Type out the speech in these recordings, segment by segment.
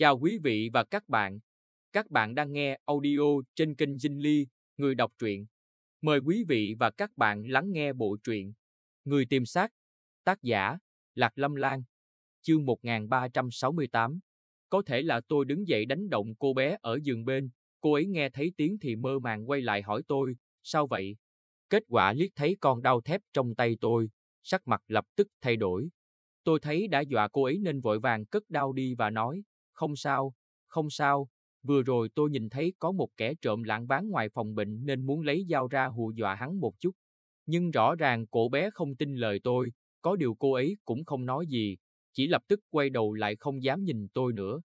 Chào quý vị và các bạn. Các bạn đang nghe audio trên kênh Dinh Ly, người đọc truyện. Mời quý vị và các bạn lắng nghe bộ truyện Người tìm xác, tác giả Lạc Lâm Lan, chương 1368. Có thể là tôi đứng dậy đánh động cô bé ở giường bên, cô ấy nghe thấy tiếng thì mơ màng quay lại hỏi tôi, sao vậy? Kết quả liếc thấy con đau thép trong tay tôi, sắc mặt lập tức thay đổi. Tôi thấy đã dọa cô ấy nên vội vàng cất đau đi và nói, không sao, không sao, vừa rồi tôi nhìn thấy có một kẻ trộm lạng ván ngoài phòng bệnh nên muốn lấy dao ra hù dọa hắn một chút. Nhưng rõ ràng cô bé không tin lời tôi, có điều cô ấy cũng không nói gì, chỉ lập tức quay đầu lại không dám nhìn tôi nữa.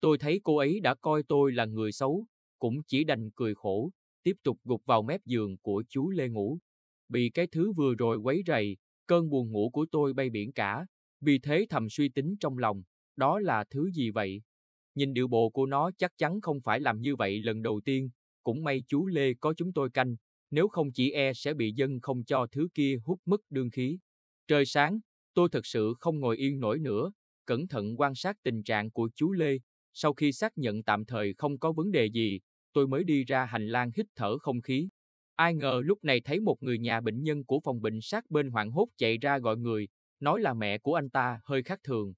Tôi thấy cô ấy đã coi tôi là người xấu, cũng chỉ đành cười khổ, tiếp tục gục vào mép giường của chú Lê ngủ. Bị cái thứ vừa rồi quấy rầy, cơn buồn ngủ của tôi bay biển cả, vì thế thầm suy tính trong lòng, đó là thứ gì vậy? Nhìn điệu bộ của nó chắc chắn không phải làm như vậy lần đầu tiên, cũng may chú Lê có chúng tôi canh, nếu không chỉ e sẽ bị dân không cho thứ kia hút mất đương khí. Trời sáng, tôi thật sự không ngồi yên nổi nữa, cẩn thận quan sát tình trạng của chú Lê, sau khi xác nhận tạm thời không có vấn đề gì, tôi mới đi ra hành lang hít thở không khí. Ai ngờ lúc này thấy một người nhà bệnh nhân của phòng bệnh sát bên hoảng hốt chạy ra gọi người, nói là mẹ của anh ta hơi khác thường,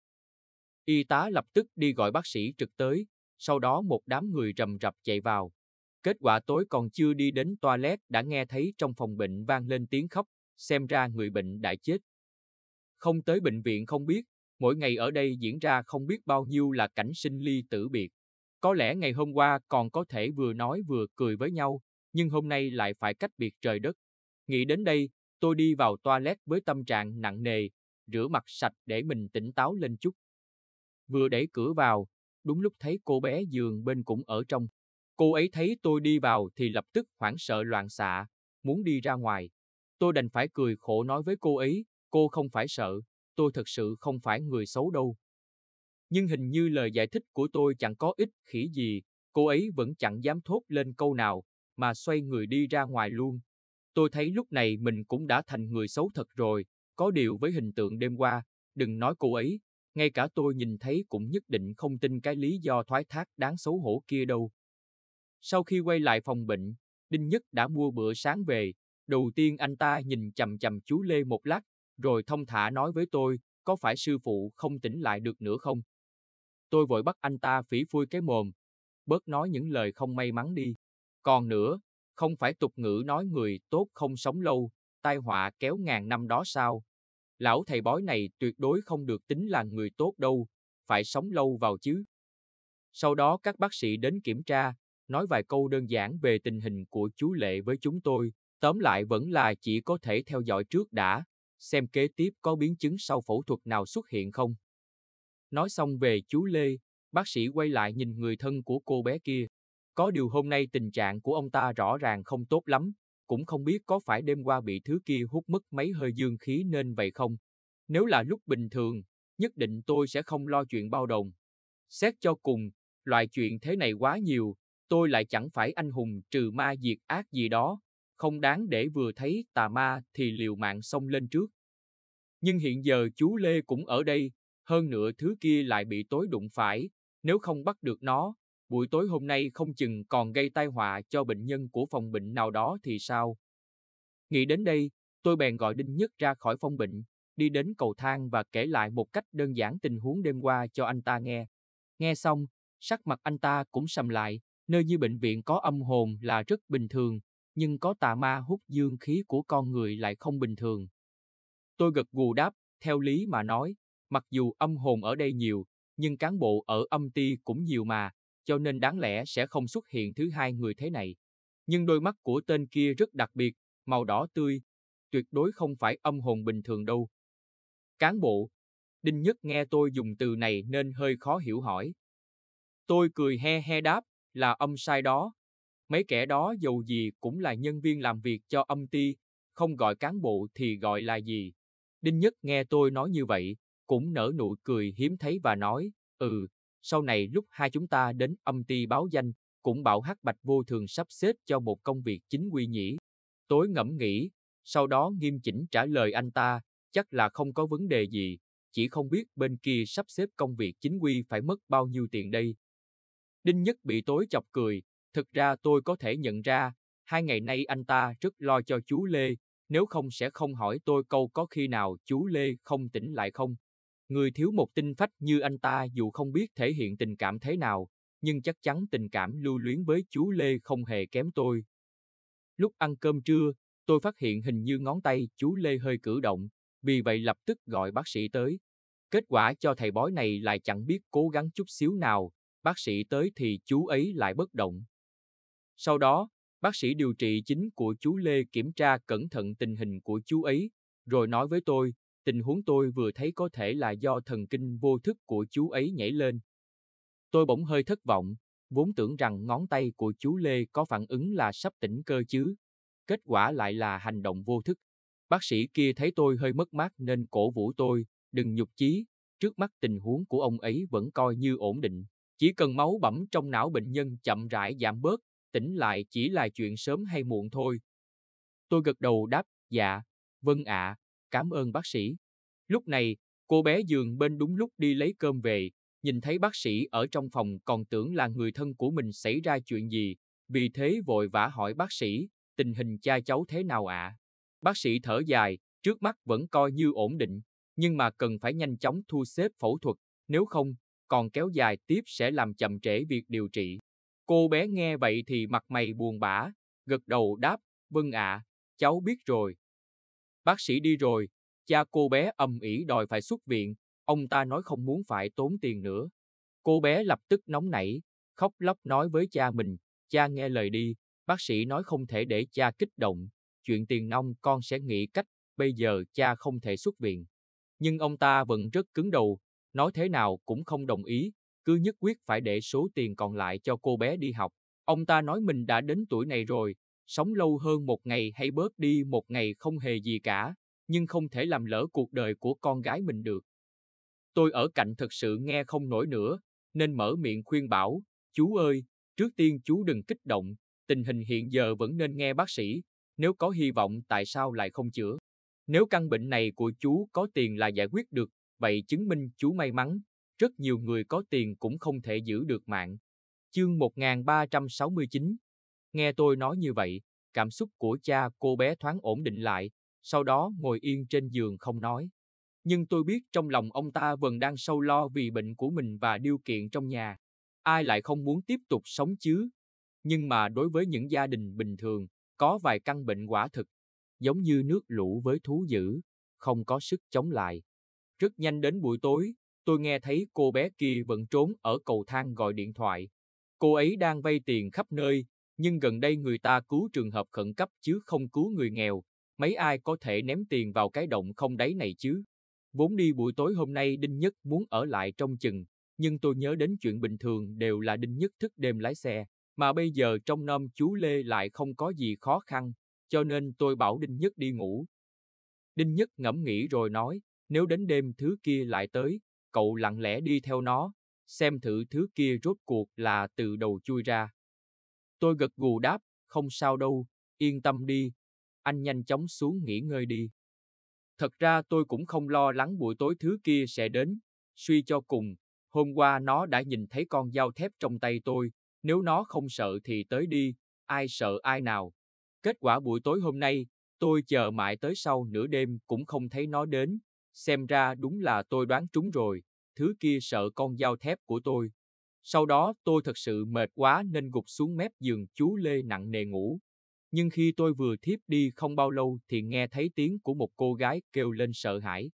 Y tá lập tức đi gọi bác sĩ trực tới, sau đó một đám người rầm rập chạy vào. Kết quả tối còn chưa đi đến toilet đã nghe thấy trong phòng bệnh vang lên tiếng khóc, xem ra người bệnh đã chết. Không tới bệnh viện không biết, mỗi ngày ở đây diễn ra không biết bao nhiêu là cảnh sinh ly tử biệt. Có lẽ ngày hôm qua còn có thể vừa nói vừa cười với nhau, nhưng hôm nay lại phải cách biệt trời đất. Nghĩ đến đây, tôi đi vào toilet với tâm trạng nặng nề, rửa mặt sạch để mình tỉnh táo lên chút vừa đẩy cửa vào, đúng lúc thấy cô bé giường bên cũng ở trong. Cô ấy thấy tôi đi vào thì lập tức hoảng sợ loạn xạ, muốn đi ra ngoài. Tôi đành phải cười khổ nói với cô ấy, cô không phải sợ, tôi thật sự không phải người xấu đâu. Nhưng hình như lời giải thích của tôi chẳng có ích khỉ gì, cô ấy vẫn chẳng dám thốt lên câu nào, mà xoay người đi ra ngoài luôn. Tôi thấy lúc này mình cũng đã thành người xấu thật rồi, có điều với hình tượng đêm qua, đừng nói cô ấy, ngay cả tôi nhìn thấy cũng nhất định không tin cái lý do thoái thác đáng xấu hổ kia đâu. Sau khi quay lại phòng bệnh, Đinh Nhất đã mua bữa sáng về. Đầu tiên anh ta nhìn chầm chầm chú Lê một lát, rồi thông thả nói với tôi, có phải sư phụ không tỉnh lại được nữa không? Tôi vội bắt anh ta phỉ phui cái mồm, bớt nói những lời không may mắn đi. Còn nữa, không phải tục ngữ nói người tốt không sống lâu, tai họa kéo ngàn năm đó sao? lão thầy bói này tuyệt đối không được tính là người tốt đâu, phải sống lâu vào chứ. Sau đó các bác sĩ đến kiểm tra, nói vài câu đơn giản về tình hình của chú Lệ với chúng tôi, tóm lại vẫn là chỉ có thể theo dõi trước đã, xem kế tiếp có biến chứng sau phẫu thuật nào xuất hiện không. Nói xong về chú Lê, bác sĩ quay lại nhìn người thân của cô bé kia. Có điều hôm nay tình trạng của ông ta rõ ràng không tốt lắm, cũng không biết có phải đêm qua bị thứ kia hút mất mấy hơi dương khí nên vậy không. Nếu là lúc bình thường, nhất định tôi sẽ không lo chuyện bao đồng. Xét cho cùng, loại chuyện thế này quá nhiều, tôi lại chẳng phải anh hùng trừ ma diệt ác gì đó, không đáng để vừa thấy tà ma thì liều mạng xông lên trước. Nhưng hiện giờ chú Lê cũng ở đây, hơn nữa thứ kia lại bị tối đụng phải, nếu không bắt được nó, buổi tối hôm nay không chừng còn gây tai họa cho bệnh nhân của phòng bệnh nào đó thì sao. Nghĩ đến đây, tôi bèn gọi Đinh Nhất ra khỏi phòng bệnh, đi đến cầu thang và kể lại một cách đơn giản tình huống đêm qua cho anh ta nghe. Nghe xong, sắc mặt anh ta cũng sầm lại, nơi như bệnh viện có âm hồn là rất bình thường, nhưng có tà ma hút dương khí của con người lại không bình thường. Tôi gật gù đáp, theo lý mà nói, mặc dù âm hồn ở đây nhiều, nhưng cán bộ ở âm ty cũng nhiều mà, cho nên đáng lẽ sẽ không xuất hiện thứ hai người thế này. Nhưng đôi mắt của tên kia rất đặc biệt, màu đỏ tươi, tuyệt đối không phải âm hồn bình thường đâu. Cán bộ, Đinh Nhất nghe tôi dùng từ này nên hơi khó hiểu hỏi. Tôi cười he he đáp, là âm sai đó. Mấy kẻ đó dầu gì cũng là nhân viên làm việc cho âm Ti, không gọi cán bộ thì gọi là gì. Đinh Nhất nghe tôi nói như vậy, cũng nở nụ cười hiếm thấy và nói, ừ, sau này lúc hai chúng ta đến âm ty báo danh, cũng bảo hắc bạch vô thường sắp xếp cho một công việc chính quy nhỉ. Tối ngẫm nghĩ, sau đó nghiêm chỉnh trả lời anh ta, chắc là không có vấn đề gì, chỉ không biết bên kia sắp xếp công việc chính quy phải mất bao nhiêu tiền đây. Đinh Nhất bị tối chọc cười, thực ra tôi có thể nhận ra, hai ngày nay anh ta rất lo cho chú Lê, nếu không sẽ không hỏi tôi câu có khi nào chú Lê không tỉnh lại không. Người thiếu một tinh phách như anh ta dù không biết thể hiện tình cảm thế nào, nhưng chắc chắn tình cảm lưu luyến với chú Lê không hề kém tôi. Lúc ăn cơm trưa, tôi phát hiện hình như ngón tay chú Lê hơi cử động, vì vậy lập tức gọi bác sĩ tới. Kết quả cho thầy bói này lại chẳng biết cố gắng chút xíu nào, bác sĩ tới thì chú ấy lại bất động. Sau đó, bác sĩ điều trị chính của chú Lê kiểm tra cẩn thận tình hình của chú ấy, rồi nói với tôi, tình huống tôi vừa thấy có thể là do thần kinh vô thức của chú ấy nhảy lên. Tôi bỗng hơi thất vọng, vốn tưởng rằng ngón tay của chú Lê có phản ứng là sắp tỉnh cơ chứ. Kết quả lại là hành động vô thức. Bác sĩ kia thấy tôi hơi mất mát nên cổ vũ tôi, đừng nhục chí, trước mắt tình huống của ông ấy vẫn coi như ổn định. Chỉ cần máu bẩm trong não bệnh nhân chậm rãi giảm bớt, tỉnh lại chỉ là chuyện sớm hay muộn thôi. Tôi gật đầu đáp, dạ, vâng ạ, à, cảm ơn bác sĩ. Lúc này, cô bé giường bên đúng lúc đi lấy cơm về, nhìn thấy bác sĩ ở trong phòng còn tưởng là người thân của mình xảy ra chuyện gì, vì thế vội vã hỏi bác sĩ, tình hình cha cháu thế nào ạ? À? Bác sĩ thở dài, trước mắt vẫn coi như ổn định, nhưng mà cần phải nhanh chóng thu xếp phẫu thuật, nếu không, còn kéo dài tiếp sẽ làm chậm trễ việc điều trị. Cô bé nghe vậy thì mặt mày buồn bã, gật đầu đáp, vâng ạ, à, cháu biết rồi, Bác sĩ đi rồi, cha cô bé ầm ĩ đòi phải xuất viện, ông ta nói không muốn phải tốn tiền nữa. Cô bé lập tức nóng nảy, khóc lóc nói với cha mình, cha nghe lời đi, bác sĩ nói không thể để cha kích động, chuyện tiền nông con sẽ nghĩ cách, bây giờ cha không thể xuất viện. Nhưng ông ta vẫn rất cứng đầu, nói thế nào cũng không đồng ý, cứ nhất quyết phải để số tiền còn lại cho cô bé đi học. Ông ta nói mình đã đến tuổi này rồi, sống lâu hơn một ngày hay bớt đi một ngày không hề gì cả, nhưng không thể làm lỡ cuộc đời của con gái mình được. Tôi ở cạnh thật sự nghe không nổi nữa, nên mở miệng khuyên bảo, chú ơi, trước tiên chú đừng kích động, tình hình hiện giờ vẫn nên nghe bác sĩ, nếu có hy vọng tại sao lại không chữa. Nếu căn bệnh này của chú có tiền là giải quyết được, vậy chứng minh chú may mắn, rất nhiều người có tiền cũng không thể giữ được mạng. Chương 1369, Nghe tôi nói như vậy, cảm xúc của cha cô bé thoáng ổn định lại, sau đó ngồi yên trên giường không nói. Nhưng tôi biết trong lòng ông ta vẫn đang sâu lo vì bệnh của mình và điều kiện trong nhà. Ai lại không muốn tiếp tục sống chứ? Nhưng mà đối với những gia đình bình thường, có vài căn bệnh quả thực, giống như nước lũ với thú dữ, không có sức chống lại. Rất nhanh đến buổi tối, tôi nghe thấy cô bé kia vẫn trốn ở cầu thang gọi điện thoại. Cô ấy đang vay tiền khắp nơi, nhưng gần đây người ta cứu trường hợp khẩn cấp chứ không cứu người nghèo, mấy ai có thể ném tiền vào cái động không đáy này chứ. Vốn đi buổi tối hôm nay Đinh Nhất muốn ở lại trong chừng, nhưng tôi nhớ đến chuyện bình thường đều là Đinh Nhất thức đêm lái xe, mà bây giờ trong nom chú Lê lại không có gì khó khăn, cho nên tôi bảo Đinh Nhất đi ngủ. Đinh Nhất ngẫm nghĩ rồi nói, nếu đến đêm thứ kia lại tới, cậu lặng lẽ đi theo nó, xem thử thứ kia rốt cuộc là từ đầu chui ra. Tôi gật gù đáp, không sao đâu, yên tâm đi. Anh nhanh chóng xuống nghỉ ngơi đi. Thật ra tôi cũng không lo lắng buổi tối thứ kia sẽ đến. Suy cho cùng, hôm qua nó đã nhìn thấy con dao thép trong tay tôi. Nếu nó không sợ thì tới đi, ai sợ ai nào. Kết quả buổi tối hôm nay, tôi chờ mãi tới sau nửa đêm cũng không thấy nó đến. Xem ra đúng là tôi đoán trúng rồi, thứ kia sợ con dao thép của tôi. Sau đó tôi thật sự mệt quá nên gục xuống mép giường chú Lê nặng nề ngủ. Nhưng khi tôi vừa thiếp đi không bao lâu thì nghe thấy tiếng của một cô gái kêu lên sợ hãi.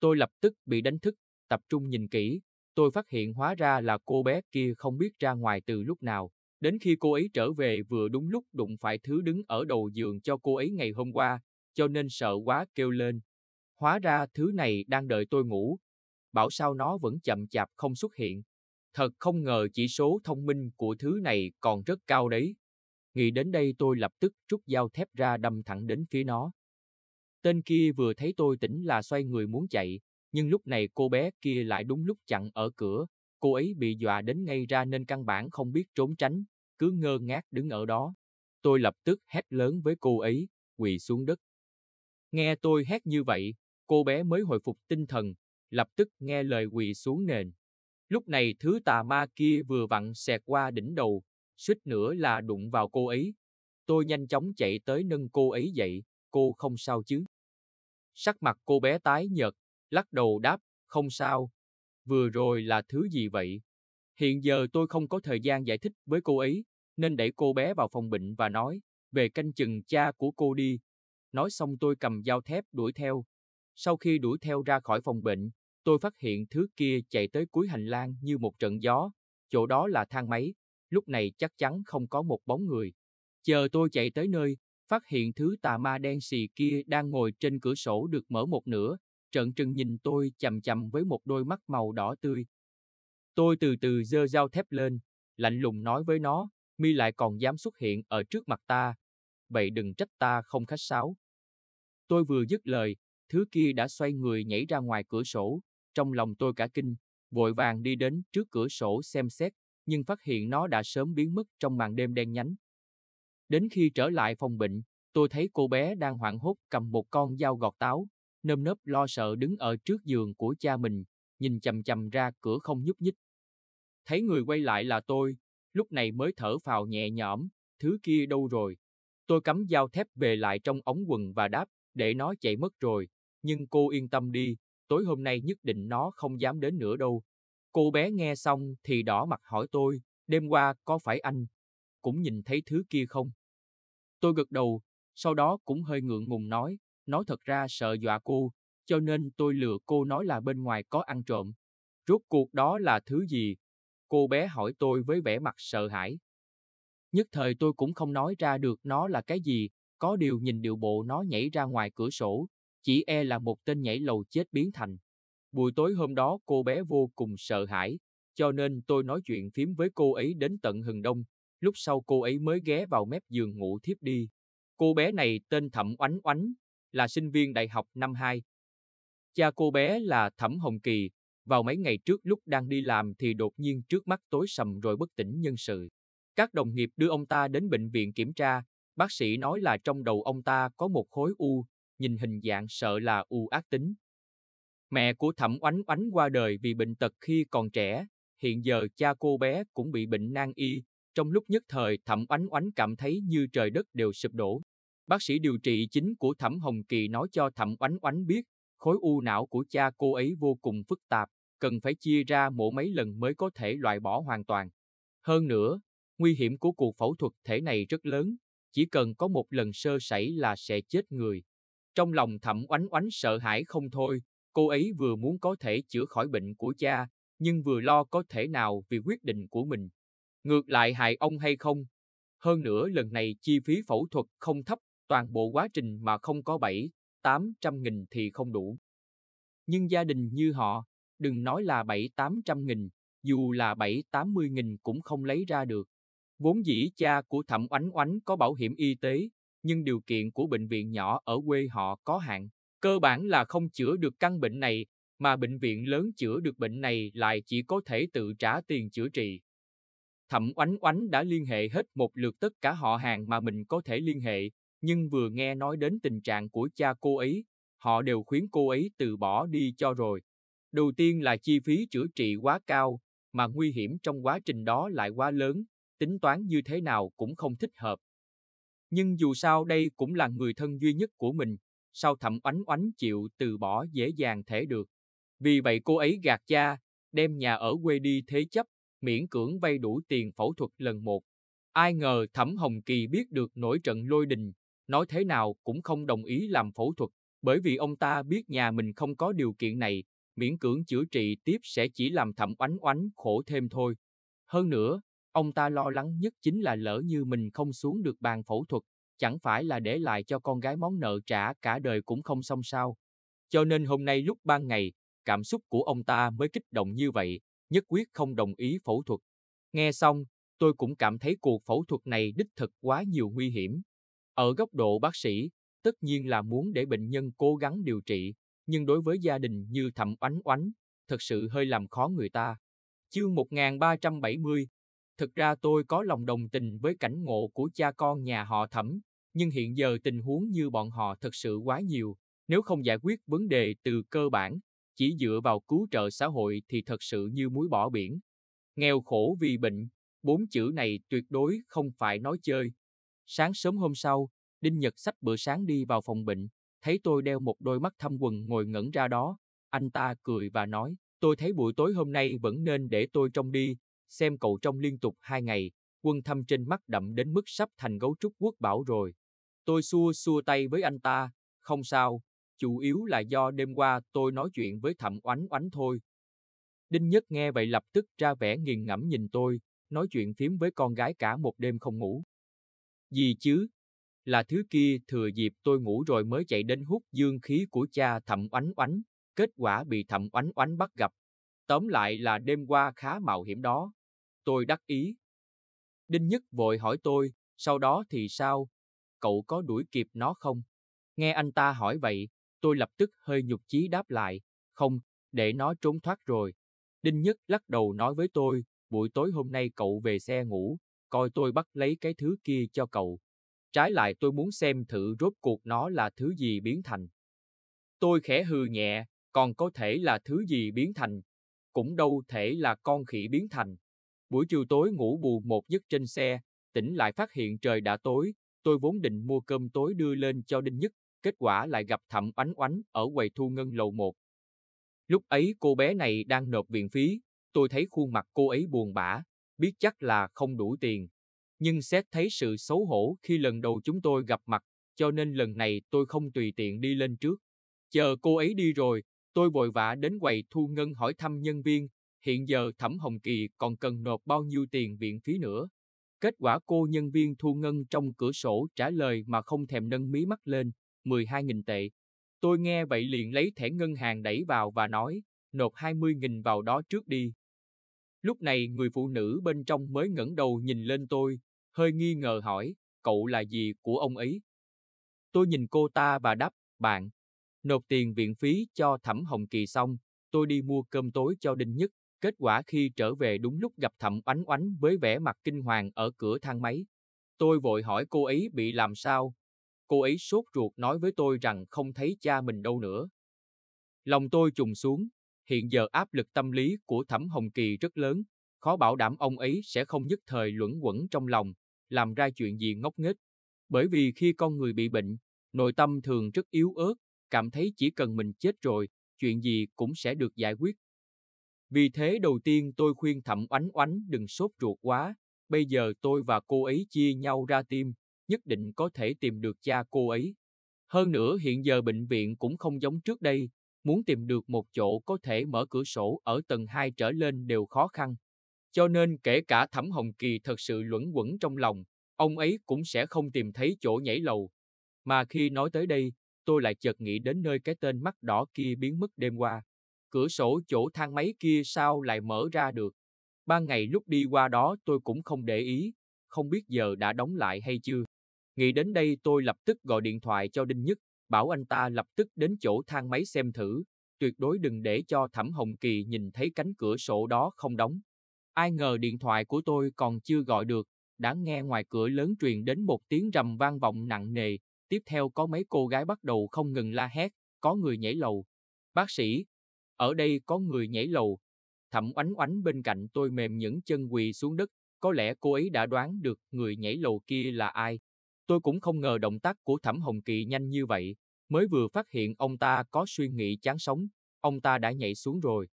Tôi lập tức bị đánh thức, tập trung nhìn kỹ, tôi phát hiện hóa ra là cô bé kia không biết ra ngoài từ lúc nào. Đến khi cô ấy trở về vừa đúng lúc đụng phải thứ đứng ở đầu giường cho cô ấy ngày hôm qua, cho nên sợ quá kêu lên. Hóa ra thứ này đang đợi tôi ngủ. Bảo sao nó vẫn chậm chạp không xuất hiện. Thật không ngờ chỉ số thông minh của thứ này còn rất cao đấy. Nghĩ đến đây tôi lập tức rút dao thép ra đâm thẳng đến phía nó. Tên kia vừa thấy tôi tỉnh là xoay người muốn chạy, nhưng lúc này cô bé kia lại đúng lúc chặn ở cửa, cô ấy bị dọa đến ngay ra nên căn bản không biết trốn tránh, cứ ngơ ngác đứng ở đó. Tôi lập tức hét lớn với cô ấy, quỳ xuống đất. Nghe tôi hét như vậy, cô bé mới hồi phục tinh thần, lập tức nghe lời quỳ xuống nền. Lúc này thứ tà ma kia vừa vặn xẹt qua đỉnh đầu, suýt nữa là đụng vào cô ấy. Tôi nhanh chóng chạy tới nâng cô ấy dậy, cô không sao chứ. Sắc mặt cô bé tái nhợt, lắc đầu đáp, không sao. Vừa rồi là thứ gì vậy? Hiện giờ tôi không có thời gian giải thích với cô ấy, nên đẩy cô bé vào phòng bệnh và nói, về canh chừng cha của cô đi. Nói xong tôi cầm dao thép đuổi theo. Sau khi đuổi theo ra khỏi phòng bệnh, Tôi phát hiện thứ kia chạy tới cuối hành lang như một trận gió, chỗ đó là thang máy, lúc này chắc chắn không có một bóng người. Chờ tôi chạy tới nơi, phát hiện thứ tà ma đen xì kia đang ngồi trên cửa sổ được mở một nửa, trợn trừng nhìn tôi chầm chầm với một đôi mắt màu đỏ tươi. Tôi từ từ giơ dao thép lên, lạnh lùng nói với nó, mi lại còn dám xuất hiện ở trước mặt ta. Vậy đừng trách ta không khách sáo. Tôi vừa dứt lời, thứ kia đã xoay người nhảy ra ngoài cửa sổ, trong lòng tôi cả kinh, vội vàng đi đến trước cửa sổ xem xét, nhưng phát hiện nó đã sớm biến mất trong màn đêm đen nhánh. Đến khi trở lại phòng bệnh, tôi thấy cô bé đang hoảng hốt cầm một con dao gọt táo, nơm nớp lo sợ đứng ở trước giường của cha mình, nhìn chầm chầm ra cửa không nhúc nhích. Thấy người quay lại là tôi, lúc này mới thở phào nhẹ nhõm, thứ kia đâu rồi. Tôi cắm dao thép về lại trong ống quần và đáp, để nó chạy mất rồi, nhưng cô yên tâm đi, tối hôm nay nhất định nó không dám đến nữa đâu. Cô bé nghe xong thì đỏ mặt hỏi tôi, đêm qua có phải anh cũng nhìn thấy thứ kia không? Tôi gật đầu, sau đó cũng hơi ngượng ngùng nói, nói thật ra sợ dọa cô, cho nên tôi lừa cô nói là bên ngoài có ăn trộm. Rốt cuộc đó là thứ gì? Cô bé hỏi tôi với vẻ mặt sợ hãi. Nhất thời tôi cũng không nói ra được nó là cái gì, có điều nhìn điệu bộ nó nhảy ra ngoài cửa sổ, chỉ e là một tên nhảy lầu chết biến thành. Buổi tối hôm đó cô bé vô cùng sợ hãi, cho nên tôi nói chuyện phím với cô ấy đến tận hừng đông, lúc sau cô ấy mới ghé vào mép giường ngủ thiếp đi. Cô bé này tên Thẩm Oánh Oánh, là sinh viên đại học năm 2. Cha cô bé là Thẩm Hồng Kỳ, vào mấy ngày trước lúc đang đi làm thì đột nhiên trước mắt tối sầm rồi bất tỉnh nhân sự. Các đồng nghiệp đưa ông ta đến bệnh viện kiểm tra, bác sĩ nói là trong đầu ông ta có một khối u, nhìn hình dạng sợ là u ác tính. Mẹ của Thẩm Oánh Oánh qua đời vì bệnh tật khi còn trẻ, hiện giờ cha cô bé cũng bị bệnh nan y, trong lúc nhất thời Thẩm Oánh Oánh cảm thấy như trời đất đều sụp đổ. Bác sĩ điều trị chính của Thẩm Hồng Kỳ nói cho Thẩm Oánh Oánh biết, khối u não của cha cô ấy vô cùng phức tạp, cần phải chia ra mổ mấy lần mới có thể loại bỏ hoàn toàn. Hơn nữa, nguy hiểm của cuộc phẫu thuật thể này rất lớn, chỉ cần có một lần sơ sẩy là sẽ chết người, trong lòng thẩm oánh oánh sợ hãi không thôi, cô ấy vừa muốn có thể chữa khỏi bệnh của cha, nhưng vừa lo có thể nào vì quyết định của mình. Ngược lại hại ông hay không? Hơn nữa lần này chi phí phẫu thuật không thấp, toàn bộ quá trình mà không có bảy tám trăm nghìn thì không đủ. Nhưng gia đình như họ, đừng nói là bảy tám trăm nghìn, dù là bảy tám mươi nghìn cũng không lấy ra được. Vốn dĩ cha của Thẩm Oánh Oánh có bảo hiểm y tế, nhưng điều kiện của bệnh viện nhỏ ở quê họ có hạn. Cơ bản là không chữa được căn bệnh này, mà bệnh viện lớn chữa được bệnh này lại chỉ có thể tự trả tiền chữa trị. Thẩm Oánh Oánh đã liên hệ hết một lượt tất cả họ hàng mà mình có thể liên hệ, nhưng vừa nghe nói đến tình trạng của cha cô ấy, họ đều khuyến cô ấy từ bỏ đi cho rồi. Đầu tiên là chi phí chữa trị quá cao, mà nguy hiểm trong quá trình đó lại quá lớn, tính toán như thế nào cũng không thích hợp. Nhưng dù sao đây cũng là người thân duy nhất của mình, sao thẩm oánh oánh chịu từ bỏ dễ dàng thể được. Vì vậy cô ấy gạt cha, đem nhà ở quê đi thế chấp, miễn cưỡng vay đủ tiền phẫu thuật lần một. Ai ngờ Thẩm Hồng Kỳ biết được nổi trận lôi đình, nói thế nào cũng không đồng ý làm phẫu thuật, bởi vì ông ta biết nhà mình không có điều kiện này, miễn cưỡng chữa trị tiếp sẽ chỉ làm Thẩm Oánh Oánh khổ thêm thôi. Hơn nữa, Ông ta lo lắng nhất chính là lỡ như mình không xuống được bàn phẫu thuật, chẳng phải là để lại cho con gái món nợ trả cả đời cũng không xong sao. Cho nên hôm nay lúc ban ngày, cảm xúc của ông ta mới kích động như vậy, nhất quyết không đồng ý phẫu thuật. Nghe xong, tôi cũng cảm thấy cuộc phẫu thuật này đích thực quá nhiều nguy hiểm. Ở góc độ bác sĩ, tất nhiên là muốn để bệnh nhân cố gắng điều trị, nhưng đối với gia đình như Thẩm Oánh Oánh, thật sự hơi làm khó người ta. Chương 1370, Thực ra tôi có lòng đồng tình với cảnh ngộ của cha con nhà họ thẩm, nhưng hiện giờ tình huống như bọn họ thật sự quá nhiều, nếu không giải quyết vấn đề từ cơ bản, chỉ dựa vào cứu trợ xã hội thì thật sự như muối bỏ biển. Nghèo khổ vì bệnh, bốn chữ này tuyệt đối không phải nói chơi. Sáng sớm hôm sau, Đinh Nhật sách bữa sáng đi vào phòng bệnh, thấy tôi đeo một đôi mắt thâm quần ngồi ngẩn ra đó, anh ta cười và nói, tôi thấy buổi tối hôm nay vẫn nên để tôi trông đi, xem cậu trong liên tục hai ngày, quân thâm trên mắt đậm đến mức sắp thành gấu trúc quốc bảo rồi. Tôi xua xua tay với anh ta, không sao, chủ yếu là do đêm qua tôi nói chuyện với thẩm oánh oánh thôi. Đinh Nhất nghe vậy lập tức ra vẻ nghiền ngẫm nhìn tôi, nói chuyện phím với con gái cả một đêm không ngủ. Gì chứ? Là thứ kia thừa dịp tôi ngủ rồi mới chạy đến hút dương khí của cha thẩm oánh oánh, kết quả bị thẩm oánh oánh bắt gặp, Tóm lại là đêm qua khá mạo hiểm đó. Tôi đắc ý. Đinh Nhất vội hỏi tôi, sau đó thì sao? Cậu có đuổi kịp nó không? Nghe anh ta hỏi vậy, tôi lập tức hơi nhục chí đáp lại, không, để nó trốn thoát rồi. Đinh Nhất lắc đầu nói với tôi, buổi tối hôm nay cậu về xe ngủ, coi tôi bắt lấy cái thứ kia cho cậu. Trái lại tôi muốn xem thử rốt cuộc nó là thứ gì biến thành. Tôi khẽ hừ nhẹ, còn có thể là thứ gì biến thành, cũng đâu thể là con khỉ biến thành. Buổi chiều tối ngủ bù một giấc trên xe, tỉnh lại phát hiện trời đã tối, tôi vốn định mua cơm tối đưa lên cho Đinh Nhất, kết quả lại gặp Thẩm Oánh Oánh ở quầy thu ngân lầu 1. Lúc ấy cô bé này đang nộp viện phí, tôi thấy khuôn mặt cô ấy buồn bã, biết chắc là không đủ tiền. Nhưng xét thấy sự xấu hổ khi lần đầu chúng tôi gặp mặt, cho nên lần này tôi không tùy tiện đi lên trước. Chờ cô ấy đi rồi, Tôi vội vã đến quầy thu ngân hỏi thăm nhân viên, hiện giờ Thẩm Hồng Kỳ còn cần nộp bao nhiêu tiền viện phí nữa. Kết quả cô nhân viên thu ngân trong cửa sổ trả lời mà không thèm nâng mí mắt lên, 12.000 tệ. Tôi nghe vậy liền lấy thẻ ngân hàng đẩy vào và nói, nộp 20.000 vào đó trước đi. Lúc này người phụ nữ bên trong mới ngẩng đầu nhìn lên tôi, hơi nghi ngờ hỏi, cậu là gì của ông ấy? Tôi nhìn cô ta và đáp, bạn. Nộp tiền viện phí cho Thẩm Hồng Kỳ xong, tôi đi mua cơm tối cho Đinh Nhất. Kết quả khi trở về đúng lúc gặp Thẩm Oánh Oánh với vẻ mặt kinh hoàng ở cửa thang máy. Tôi vội hỏi cô ấy bị làm sao. Cô ấy sốt ruột nói với tôi rằng không thấy cha mình đâu nữa. Lòng tôi trùng xuống, hiện giờ áp lực tâm lý của Thẩm Hồng Kỳ rất lớn, khó bảo đảm ông ấy sẽ không nhất thời luẩn quẩn trong lòng, làm ra chuyện gì ngốc nghếch. Bởi vì khi con người bị bệnh, nội tâm thường rất yếu ớt, cảm thấy chỉ cần mình chết rồi, chuyện gì cũng sẽ được giải quyết. Vì thế đầu tiên tôi khuyên Thẩm Oánh Oánh đừng sốt ruột quá, bây giờ tôi và cô ấy chia nhau ra tim, nhất định có thể tìm được cha cô ấy. Hơn nữa hiện giờ bệnh viện cũng không giống trước đây, muốn tìm được một chỗ có thể mở cửa sổ ở tầng 2 trở lên đều khó khăn. Cho nên kể cả Thẩm Hồng Kỳ thật sự luẩn quẩn trong lòng, ông ấy cũng sẽ không tìm thấy chỗ nhảy lầu. Mà khi nói tới đây, tôi lại chợt nghĩ đến nơi cái tên mắt đỏ kia biến mất đêm qua. Cửa sổ chỗ thang máy kia sao lại mở ra được? Ban ngày lúc đi qua đó tôi cũng không để ý, không biết giờ đã đóng lại hay chưa. Nghĩ đến đây tôi lập tức gọi điện thoại cho Đinh Nhất, bảo anh ta lập tức đến chỗ thang máy xem thử, tuyệt đối đừng để cho Thẩm Hồng Kỳ nhìn thấy cánh cửa sổ đó không đóng. Ai ngờ điện thoại của tôi còn chưa gọi được, đã nghe ngoài cửa lớn truyền đến một tiếng rầm vang vọng nặng nề, Tiếp theo có mấy cô gái bắt đầu không ngừng la hét, có người nhảy lầu. Bác sĩ, ở đây có người nhảy lầu. Thẩm oánh oánh bên cạnh tôi mềm những chân quỳ xuống đất, có lẽ cô ấy đã đoán được người nhảy lầu kia là ai. Tôi cũng không ngờ động tác của Thẩm Hồng Kỳ nhanh như vậy, mới vừa phát hiện ông ta có suy nghĩ chán sống, ông ta đã nhảy xuống rồi.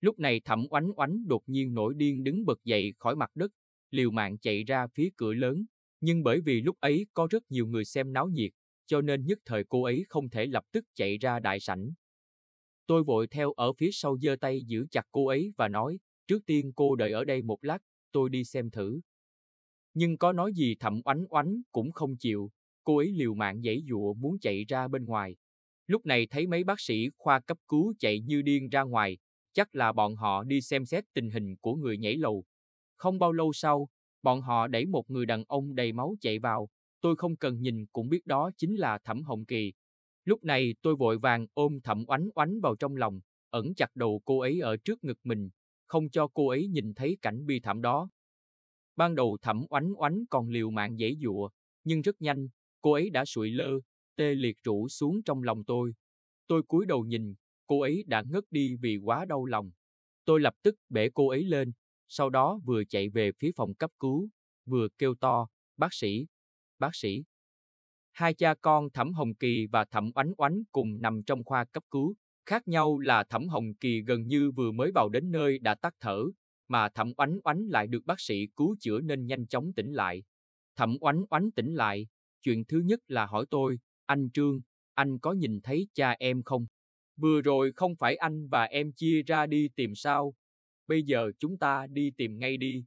Lúc này Thẩm Oánh Oánh đột nhiên nổi điên đứng bật dậy khỏi mặt đất, liều mạng chạy ra phía cửa lớn, nhưng bởi vì lúc ấy có rất nhiều người xem náo nhiệt, cho nên nhất thời cô ấy không thể lập tức chạy ra đại sảnh. Tôi vội theo ở phía sau giơ tay giữ chặt cô ấy và nói, trước tiên cô đợi ở đây một lát, tôi đi xem thử. Nhưng có nói gì thậm oánh oánh cũng không chịu, cô ấy liều mạng dãy dụa muốn chạy ra bên ngoài. Lúc này thấy mấy bác sĩ khoa cấp cứu chạy như điên ra ngoài, chắc là bọn họ đi xem xét tình hình của người nhảy lầu. Không bao lâu sau, Bọn họ đẩy một người đàn ông đầy máu chạy vào, tôi không cần nhìn cũng biết đó chính là Thẩm Hồng Kỳ. Lúc này tôi vội vàng ôm Thẩm Oánh Oánh vào trong lòng, ẩn chặt đầu cô ấy ở trước ngực mình, không cho cô ấy nhìn thấy cảnh bi thảm đó. Ban đầu Thẩm Oánh Oánh còn liều mạng dễ dụa, nhưng rất nhanh, cô ấy đã sụi lơ, tê liệt rũ xuống trong lòng tôi. Tôi cúi đầu nhìn, cô ấy đã ngất đi vì quá đau lòng. Tôi lập tức bể cô ấy lên, sau đó vừa chạy về phía phòng cấp cứu, vừa kêu to, bác sĩ, bác sĩ. Hai cha con Thẩm Hồng Kỳ và Thẩm Oánh Oánh cùng nằm trong khoa cấp cứu. Khác nhau là Thẩm Hồng Kỳ gần như vừa mới vào đến nơi đã tắt thở, mà Thẩm Oánh Oánh lại được bác sĩ cứu chữa nên nhanh chóng tỉnh lại. Thẩm Oánh Oánh tỉnh lại, chuyện thứ nhất là hỏi tôi, anh Trương, anh có nhìn thấy cha em không? Vừa rồi không phải anh và em chia ra đi tìm sao, bây giờ chúng ta đi tìm ngay đi.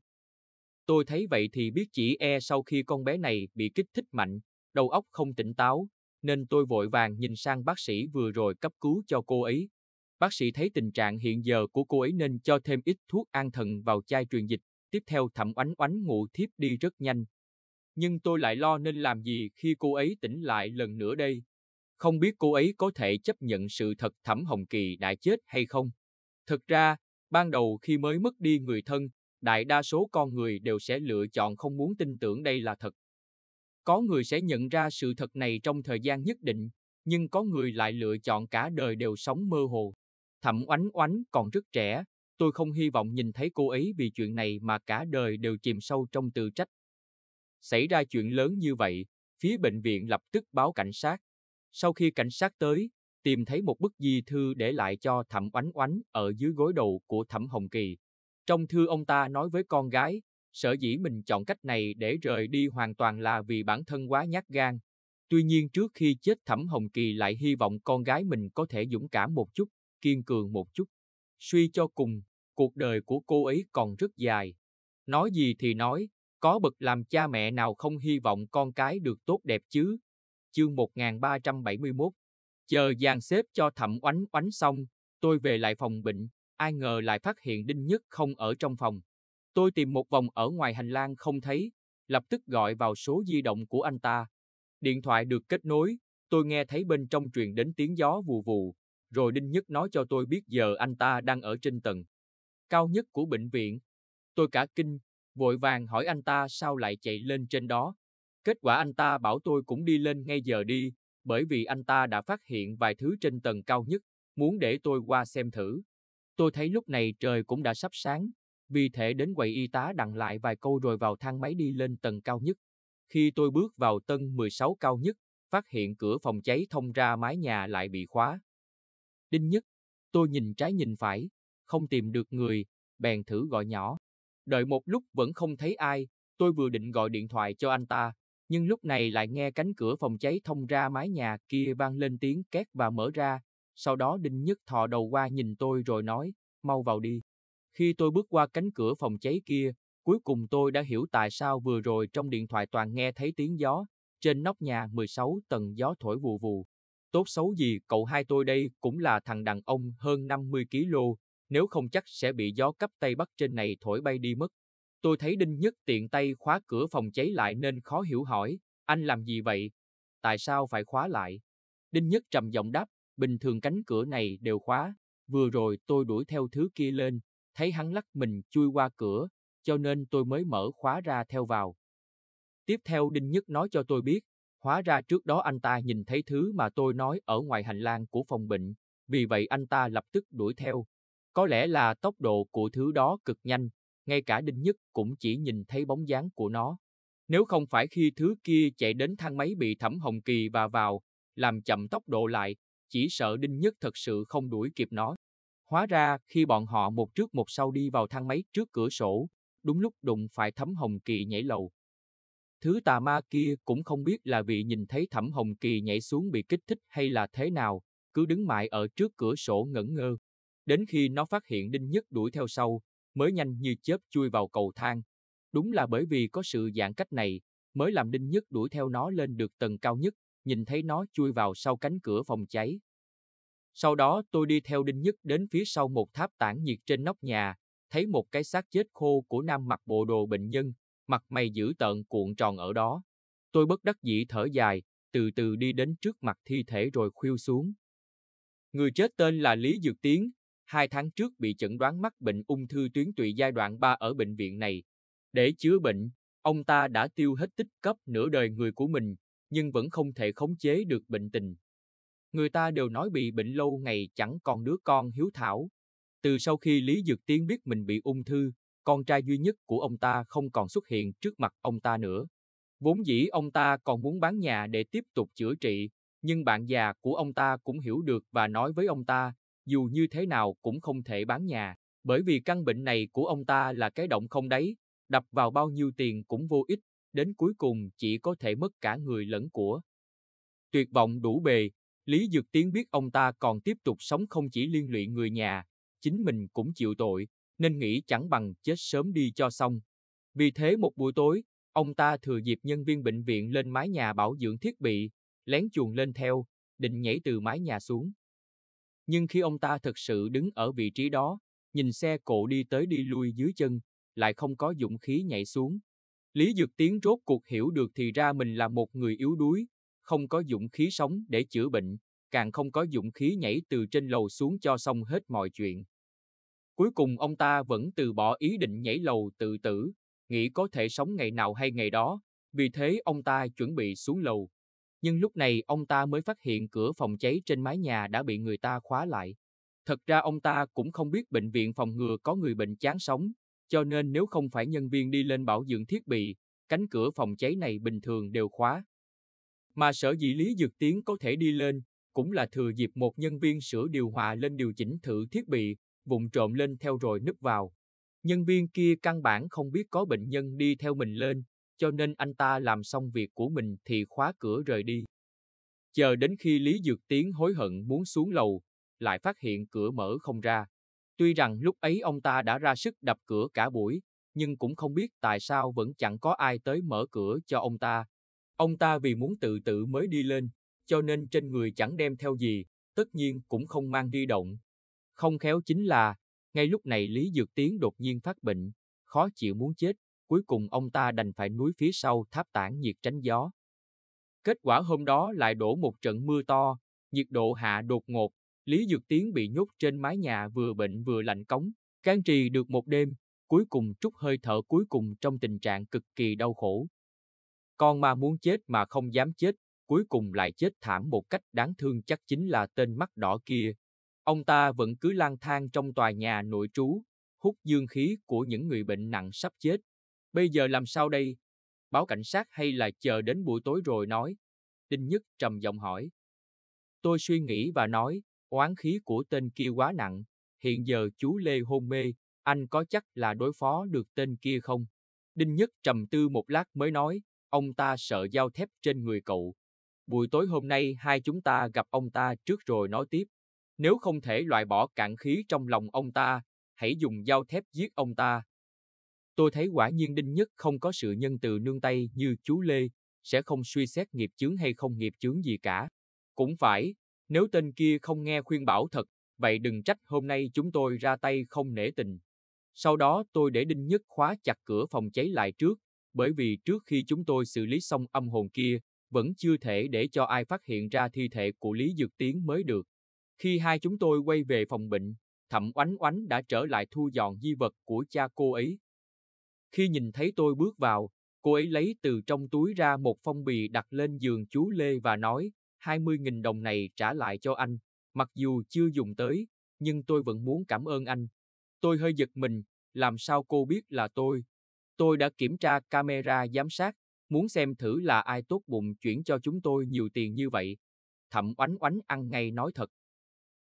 Tôi thấy vậy thì biết chỉ e sau khi con bé này bị kích thích mạnh, đầu óc không tỉnh táo, nên tôi vội vàng nhìn sang bác sĩ vừa rồi cấp cứu cho cô ấy. Bác sĩ thấy tình trạng hiện giờ của cô ấy nên cho thêm ít thuốc an thần vào chai truyền dịch, tiếp theo thẩm oánh oánh ngủ thiếp đi rất nhanh. Nhưng tôi lại lo nên làm gì khi cô ấy tỉnh lại lần nữa đây. Không biết cô ấy có thể chấp nhận sự thật Thẩm Hồng Kỳ đã chết hay không. Thực ra, Ban đầu khi mới mất đi người thân, đại đa số con người đều sẽ lựa chọn không muốn tin tưởng đây là thật. Có người sẽ nhận ra sự thật này trong thời gian nhất định, nhưng có người lại lựa chọn cả đời đều sống mơ hồ. Thẩm Oánh Oánh còn rất trẻ, tôi không hy vọng nhìn thấy cô ấy vì chuyện này mà cả đời đều chìm sâu trong tự trách. Xảy ra chuyện lớn như vậy, phía bệnh viện lập tức báo cảnh sát. Sau khi cảnh sát tới, tìm thấy một bức di thư để lại cho Thẩm Oánh Oánh ở dưới gối đầu của Thẩm Hồng Kỳ. Trong thư ông ta nói với con gái, sở dĩ mình chọn cách này để rời đi hoàn toàn là vì bản thân quá nhát gan. Tuy nhiên trước khi chết Thẩm Hồng Kỳ lại hy vọng con gái mình có thể dũng cảm một chút, kiên cường một chút. Suy cho cùng, cuộc đời của cô ấy còn rất dài. Nói gì thì nói, có bậc làm cha mẹ nào không hy vọng con cái được tốt đẹp chứ? Chương 1371 Chờ dàn xếp cho thẩm oánh oánh xong, tôi về lại phòng bệnh, ai ngờ lại phát hiện Đinh Nhất không ở trong phòng. Tôi tìm một vòng ở ngoài hành lang không thấy, lập tức gọi vào số di động của anh ta. Điện thoại được kết nối, tôi nghe thấy bên trong truyền đến tiếng gió vù vù, rồi Đinh Nhất nói cho tôi biết giờ anh ta đang ở trên tầng cao nhất của bệnh viện. Tôi cả kinh, vội vàng hỏi anh ta sao lại chạy lên trên đó. Kết quả anh ta bảo tôi cũng đi lên ngay giờ đi, bởi vì anh ta đã phát hiện vài thứ trên tầng cao nhất, muốn để tôi qua xem thử. Tôi thấy lúc này trời cũng đã sắp sáng, vì thế đến quầy y tá đặng lại vài câu rồi vào thang máy đi lên tầng cao nhất. Khi tôi bước vào tầng 16 cao nhất, phát hiện cửa phòng cháy thông ra mái nhà lại bị khóa. Đinh nhất, tôi nhìn trái nhìn phải, không tìm được người, bèn thử gọi nhỏ. Đợi một lúc vẫn không thấy ai, tôi vừa định gọi điện thoại cho anh ta, nhưng lúc này lại nghe cánh cửa phòng cháy thông ra mái nhà kia vang lên tiếng két và mở ra, sau đó Đinh Nhất thò đầu qua nhìn tôi rồi nói, mau vào đi. Khi tôi bước qua cánh cửa phòng cháy kia, cuối cùng tôi đã hiểu tại sao vừa rồi trong điện thoại toàn nghe thấy tiếng gió, trên nóc nhà 16 tầng gió thổi vù vù. Tốt xấu gì cậu hai tôi đây cũng là thằng đàn ông hơn 50 kg, nếu không chắc sẽ bị gió cấp tây bắc trên này thổi bay đi mất. Tôi thấy Đinh Nhất tiện tay khóa cửa phòng cháy lại nên khó hiểu hỏi, anh làm gì vậy? Tại sao phải khóa lại? Đinh Nhất trầm giọng đáp, bình thường cánh cửa này đều khóa, vừa rồi tôi đuổi theo thứ kia lên, thấy hắn lắc mình chui qua cửa, cho nên tôi mới mở khóa ra theo vào. Tiếp theo Đinh Nhất nói cho tôi biết, hóa ra trước đó anh ta nhìn thấy thứ mà tôi nói ở ngoài hành lang của phòng bệnh, vì vậy anh ta lập tức đuổi theo. Có lẽ là tốc độ của thứ đó cực nhanh, ngay cả Đinh Nhất cũng chỉ nhìn thấy bóng dáng của nó. Nếu không phải khi thứ kia chạy đến thang máy bị Thẩm Hồng Kỳ và vào, làm chậm tốc độ lại, chỉ sợ Đinh Nhất thật sự không đuổi kịp nó. Hóa ra, khi bọn họ một trước một sau đi vào thang máy trước cửa sổ, đúng lúc đụng phải Thẩm Hồng Kỳ nhảy lầu. Thứ tà ma kia cũng không biết là vì nhìn thấy Thẩm Hồng Kỳ nhảy xuống bị kích thích hay là thế nào, cứ đứng mãi ở trước cửa sổ ngẩn ngơ. Đến khi nó phát hiện Đinh Nhất đuổi theo sau, mới nhanh như chớp chui vào cầu thang. Đúng là bởi vì có sự giãn cách này, mới làm Đinh Nhất đuổi theo nó lên được tầng cao nhất, nhìn thấy nó chui vào sau cánh cửa phòng cháy. Sau đó tôi đi theo Đinh Nhất đến phía sau một tháp tản nhiệt trên nóc nhà, thấy một cái xác chết khô của nam mặc bộ đồ bệnh nhân, mặt mày dữ tợn cuộn tròn ở đó. Tôi bất đắc dĩ thở dài, từ từ đi đến trước mặt thi thể rồi khuêu xuống. Người chết tên là Lý Dược Tiến, hai tháng trước bị chẩn đoán mắc bệnh ung thư tuyến tụy giai đoạn 3 ở bệnh viện này. Để chữa bệnh, ông ta đã tiêu hết tích cấp nửa đời người của mình, nhưng vẫn không thể khống chế được bệnh tình. Người ta đều nói bị bệnh lâu ngày chẳng còn đứa con hiếu thảo. Từ sau khi Lý Dược Tiên biết mình bị ung thư, con trai duy nhất của ông ta không còn xuất hiện trước mặt ông ta nữa. Vốn dĩ ông ta còn muốn bán nhà để tiếp tục chữa trị, nhưng bạn già của ông ta cũng hiểu được và nói với ông ta dù như thế nào cũng không thể bán nhà, bởi vì căn bệnh này của ông ta là cái động không đáy, đập vào bao nhiêu tiền cũng vô ích, đến cuối cùng chỉ có thể mất cả người lẫn của. Tuyệt vọng đủ bề, Lý Dược Tiến biết ông ta còn tiếp tục sống không chỉ liên lụy người nhà, chính mình cũng chịu tội, nên nghĩ chẳng bằng chết sớm đi cho xong. Vì thế một buổi tối, ông ta thừa dịp nhân viên bệnh viện lên mái nhà bảo dưỡng thiết bị, lén chuồn lên theo, định nhảy từ mái nhà xuống. Nhưng khi ông ta thực sự đứng ở vị trí đó, nhìn xe cộ đi tới đi lui dưới chân, lại không có dũng khí nhảy xuống. Lý Dược Tiến rốt cuộc hiểu được thì ra mình là một người yếu đuối, không có dũng khí sống để chữa bệnh, càng không có dũng khí nhảy từ trên lầu xuống cho xong hết mọi chuyện. Cuối cùng ông ta vẫn từ bỏ ý định nhảy lầu tự tử, nghĩ có thể sống ngày nào hay ngày đó, vì thế ông ta chuẩn bị xuống lầu, nhưng lúc này ông ta mới phát hiện cửa phòng cháy trên mái nhà đã bị người ta khóa lại. Thật ra ông ta cũng không biết bệnh viện phòng ngừa có người bệnh chán sống, cho nên nếu không phải nhân viên đi lên bảo dưỡng thiết bị, cánh cửa phòng cháy này bình thường đều khóa. Mà sở dĩ Lý Dược Tiến có thể đi lên, cũng là thừa dịp một nhân viên sửa điều hòa lên điều chỉnh thử thiết bị, vụng trộm lên theo rồi núp vào. Nhân viên kia căn bản không biết có bệnh nhân đi theo mình lên, cho nên anh ta làm xong việc của mình thì khóa cửa rời đi. Chờ đến khi Lý Dược Tiến hối hận muốn xuống lầu, lại phát hiện cửa mở không ra. Tuy rằng lúc ấy ông ta đã ra sức đập cửa cả buổi, nhưng cũng không biết tại sao vẫn chẳng có ai tới mở cửa cho ông ta. Ông ta vì muốn tự tử mới đi lên, cho nên trên người chẳng đem theo gì, tất nhiên cũng không mang đi động. Không khéo chính là, ngay lúc này Lý Dược Tiến đột nhiên phát bệnh, khó chịu muốn chết, cuối cùng ông ta đành phải núi phía sau tháp tản nhiệt tránh gió. Kết quả hôm đó lại đổ một trận mưa to, nhiệt độ hạ đột ngột, Lý Dược Tiến bị nhốt trên mái nhà vừa bệnh vừa lạnh cống, can trì được một đêm, cuối cùng trút hơi thở cuối cùng trong tình trạng cực kỳ đau khổ. Con ma muốn chết mà không dám chết, cuối cùng lại chết thảm một cách đáng thương chắc chính là tên mắt đỏ kia. Ông ta vẫn cứ lang thang trong tòa nhà nội trú, hút dương khí của những người bệnh nặng sắp chết, Bây giờ làm sao đây? Báo cảnh sát hay là chờ đến buổi tối rồi nói? Đinh Nhất trầm giọng hỏi. Tôi suy nghĩ và nói, oán khí của tên kia quá nặng, hiện giờ chú Lê hôn mê, anh có chắc là đối phó được tên kia không? Đinh Nhất trầm tư một lát mới nói, ông ta sợ dao thép trên người cậu. Buổi tối hôm nay hai chúng ta gặp ông ta trước rồi nói tiếp. Nếu không thể loại bỏ cạn khí trong lòng ông ta, hãy dùng dao thép giết ông ta. Tôi thấy quả nhiên Đinh Nhất không có sự nhân từ nương tay như chú Lê, sẽ không suy xét nghiệp chướng hay không nghiệp chướng gì cả. Cũng phải, nếu tên kia không nghe khuyên bảo thật, vậy đừng trách hôm nay chúng tôi ra tay không nể tình. Sau đó tôi để Đinh Nhất khóa chặt cửa phòng cháy lại trước, bởi vì trước khi chúng tôi xử lý xong âm hồn kia, vẫn chưa thể để cho ai phát hiện ra thi thể của Lý Dược Tiến mới được. Khi hai chúng tôi quay về phòng bệnh, Thẩm Oánh Oánh đã trở lại thu dọn di vật của cha cô ấy, khi nhìn thấy tôi bước vào, cô ấy lấy từ trong túi ra một phong bì đặt lên giường chú Lê và nói, 20.000 đồng này trả lại cho anh, mặc dù chưa dùng tới, nhưng tôi vẫn muốn cảm ơn anh. Tôi hơi giật mình, làm sao cô biết là tôi? Tôi đã kiểm tra camera giám sát, muốn xem thử là ai tốt bụng chuyển cho chúng tôi nhiều tiền như vậy. Thậm oánh oánh ăn ngay nói thật.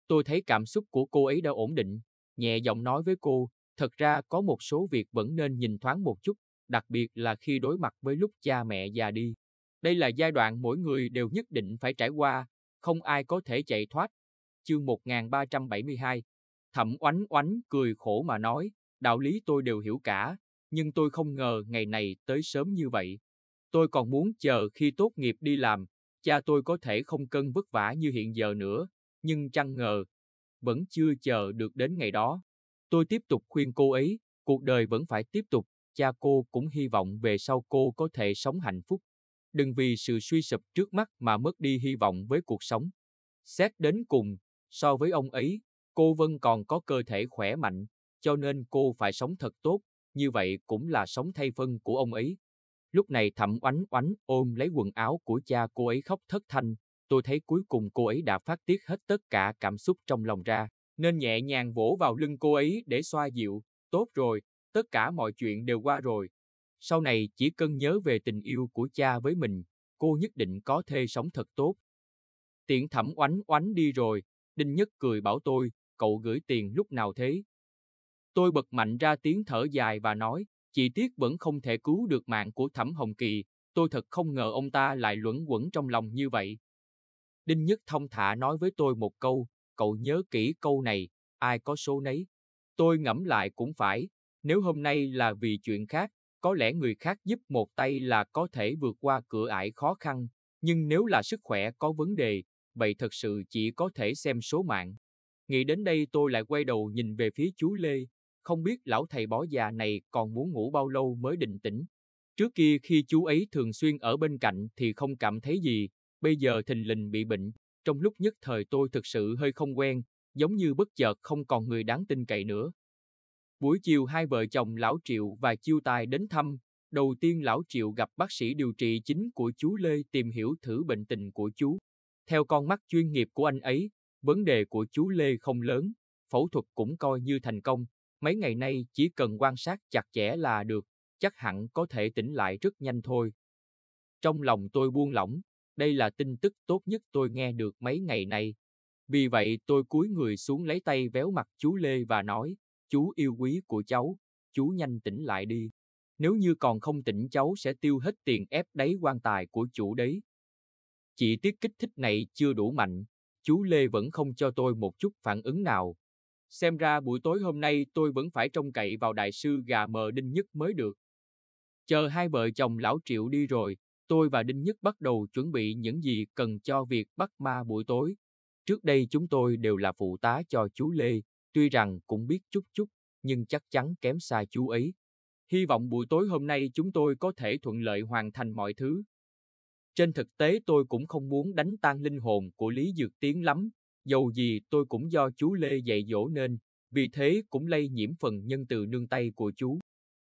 Tôi thấy cảm xúc của cô ấy đã ổn định, nhẹ giọng nói với cô, thật ra có một số việc vẫn nên nhìn thoáng một chút, đặc biệt là khi đối mặt với lúc cha mẹ già đi. Đây là giai đoạn mỗi người đều nhất định phải trải qua, không ai có thể chạy thoát. Chương 1372 Thẩm oánh oánh cười khổ mà nói, đạo lý tôi đều hiểu cả, nhưng tôi không ngờ ngày này tới sớm như vậy. Tôi còn muốn chờ khi tốt nghiệp đi làm, cha tôi có thể không cân vất vả như hiện giờ nữa, nhưng chăng ngờ, vẫn chưa chờ được đến ngày đó. Tôi tiếp tục khuyên cô ấy, cuộc đời vẫn phải tiếp tục, cha cô cũng hy vọng về sau cô có thể sống hạnh phúc. Đừng vì sự suy sụp trước mắt mà mất đi hy vọng với cuộc sống. Xét đến cùng, so với ông ấy, cô vẫn còn có cơ thể khỏe mạnh, cho nên cô phải sống thật tốt, như vậy cũng là sống thay phân của ông ấy. Lúc này Thẩm Oánh Oánh ôm lấy quần áo của cha cô ấy khóc thất thanh, tôi thấy cuối cùng cô ấy đã phát tiết hết tất cả cảm xúc trong lòng ra nên nhẹ nhàng vỗ vào lưng cô ấy để xoa dịu, tốt rồi, tất cả mọi chuyện đều qua rồi. Sau này chỉ cần nhớ về tình yêu của cha với mình, cô nhất định có thể sống thật tốt. Tiện thẩm oánh oánh đi rồi, Đinh Nhất cười bảo tôi, cậu gửi tiền lúc nào thế? Tôi bật mạnh ra tiếng thở dài và nói, chị Tiết vẫn không thể cứu được mạng của thẩm Hồng Kỳ, tôi thật không ngờ ông ta lại luẩn quẩn trong lòng như vậy. Đinh Nhất thông thả nói với tôi một câu, cậu nhớ kỹ câu này, ai có số nấy. Tôi ngẫm lại cũng phải, nếu hôm nay là vì chuyện khác, có lẽ người khác giúp một tay là có thể vượt qua cửa ải khó khăn, nhưng nếu là sức khỏe có vấn đề, vậy thật sự chỉ có thể xem số mạng. Nghĩ đến đây tôi lại quay đầu nhìn về phía chú Lê, không biết lão thầy bó già này còn muốn ngủ bao lâu mới định tĩnh. Trước kia khi chú ấy thường xuyên ở bên cạnh thì không cảm thấy gì, bây giờ thình lình bị bệnh, trong lúc nhất thời tôi thực sự hơi không quen, giống như bất chợt không còn người đáng tin cậy nữa. Buổi chiều hai vợ chồng Lão Triệu và Chiêu Tài đến thăm, đầu tiên Lão Triệu gặp bác sĩ điều trị chính của chú Lê tìm hiểu thử bệnh tình của chú. Theo con mắt chuyên nghiệp của anh ấy, vấn đề của chú Lê không lớn, phẫu thuật cũng coi như thành công, mấy ngày nay chỉ cần quan sát chặt chẽ là được, chắc hẳn có thể tỉnh lại rất nhanh thôi. Trong lòng tôi buông lỏng, đây là tin tức tốt nhất tôi nghe được mấy ngày nay. Vì vậy tôi cúi người xuống lấy tay véo mặt chú Lê và nói, chú yêu quý của cháu, chú nhanh tỉnh lại đi. Nếu như còn không tỉnh cháu sẽ tiêu hết tiền ép đáy quan tài của chủ đấy. Chỉ tiết kích thích này chưa đủ mạnh, chú Lê vẫn không cho tôi một chút phản ứng nào. Xem ra buổi tối hôm nay tôi vẫn phải trông cậy vào đại sư gà mờ đinh nhất mới được. Chờ hai vợ chồng lão Triệu đi rồi, tôi và Đinh Nhất bắt đầu chuẩn bị những gì cần cho việc bắt ma buổi tối. Trước đây chúng tôi đều là phụ tá cho chú Lê, tuy rằng cũng biết chút chút, nhưng chắc chắn kém xa chú ấy. Hy vọng buổi tối hôm nay chúng tôi có thể thuận lợi hoàn thành mọi thứ. Trên thực tế tôi cũng không muốn đánh tan linh hồn của Lý Dược Tiến lắm, dầu gì tôi cũng do chú Lê dạy dỗ nên, vì thế cũng lây nhiễm phần nhân từ nương tay của chú.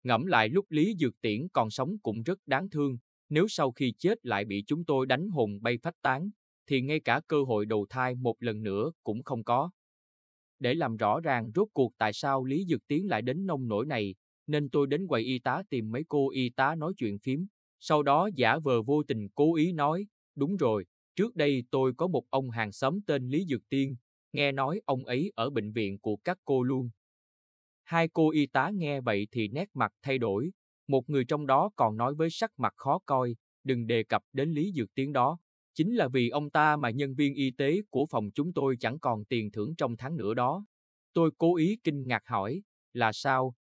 Ngẫm lại lúc Lý Dược Tiễn còn sống cũng rất đáng thương, nếu sau khi chết lại bị chúng tôi đánh hồn bay phách tán, thì ngay cả cơ hội đầu thai một lần nữa cũng không có. Để làm rõ ràng rốt cuộc tại sao Lý Dược Tiến lại đến nông nổi này, nên tôi đến quầy y tá tìm mấy cô y tá nói chuyện phím, sau đó giả vờ vô tình cố ý nói, đúng rồi, trước đây tôi có một ông hàng xóm tên Lý Dược Tiên, nghe nói ông ấy ở bệnh viện của các cô luôn. Hai cô y tá nghe vậy thì nét mặt thay đổi, một người trong đó còn nói với sắc mặt khó coi, đừng đề cập đến Lý Dược Tiến đó. Chính là vì ông ta mà nhân viên y tế của phòng chúng tôi chẳng còn tiền thưởng trong tháng nữa đó. Tôi cố ý kinh ngạc hỏi, là sao?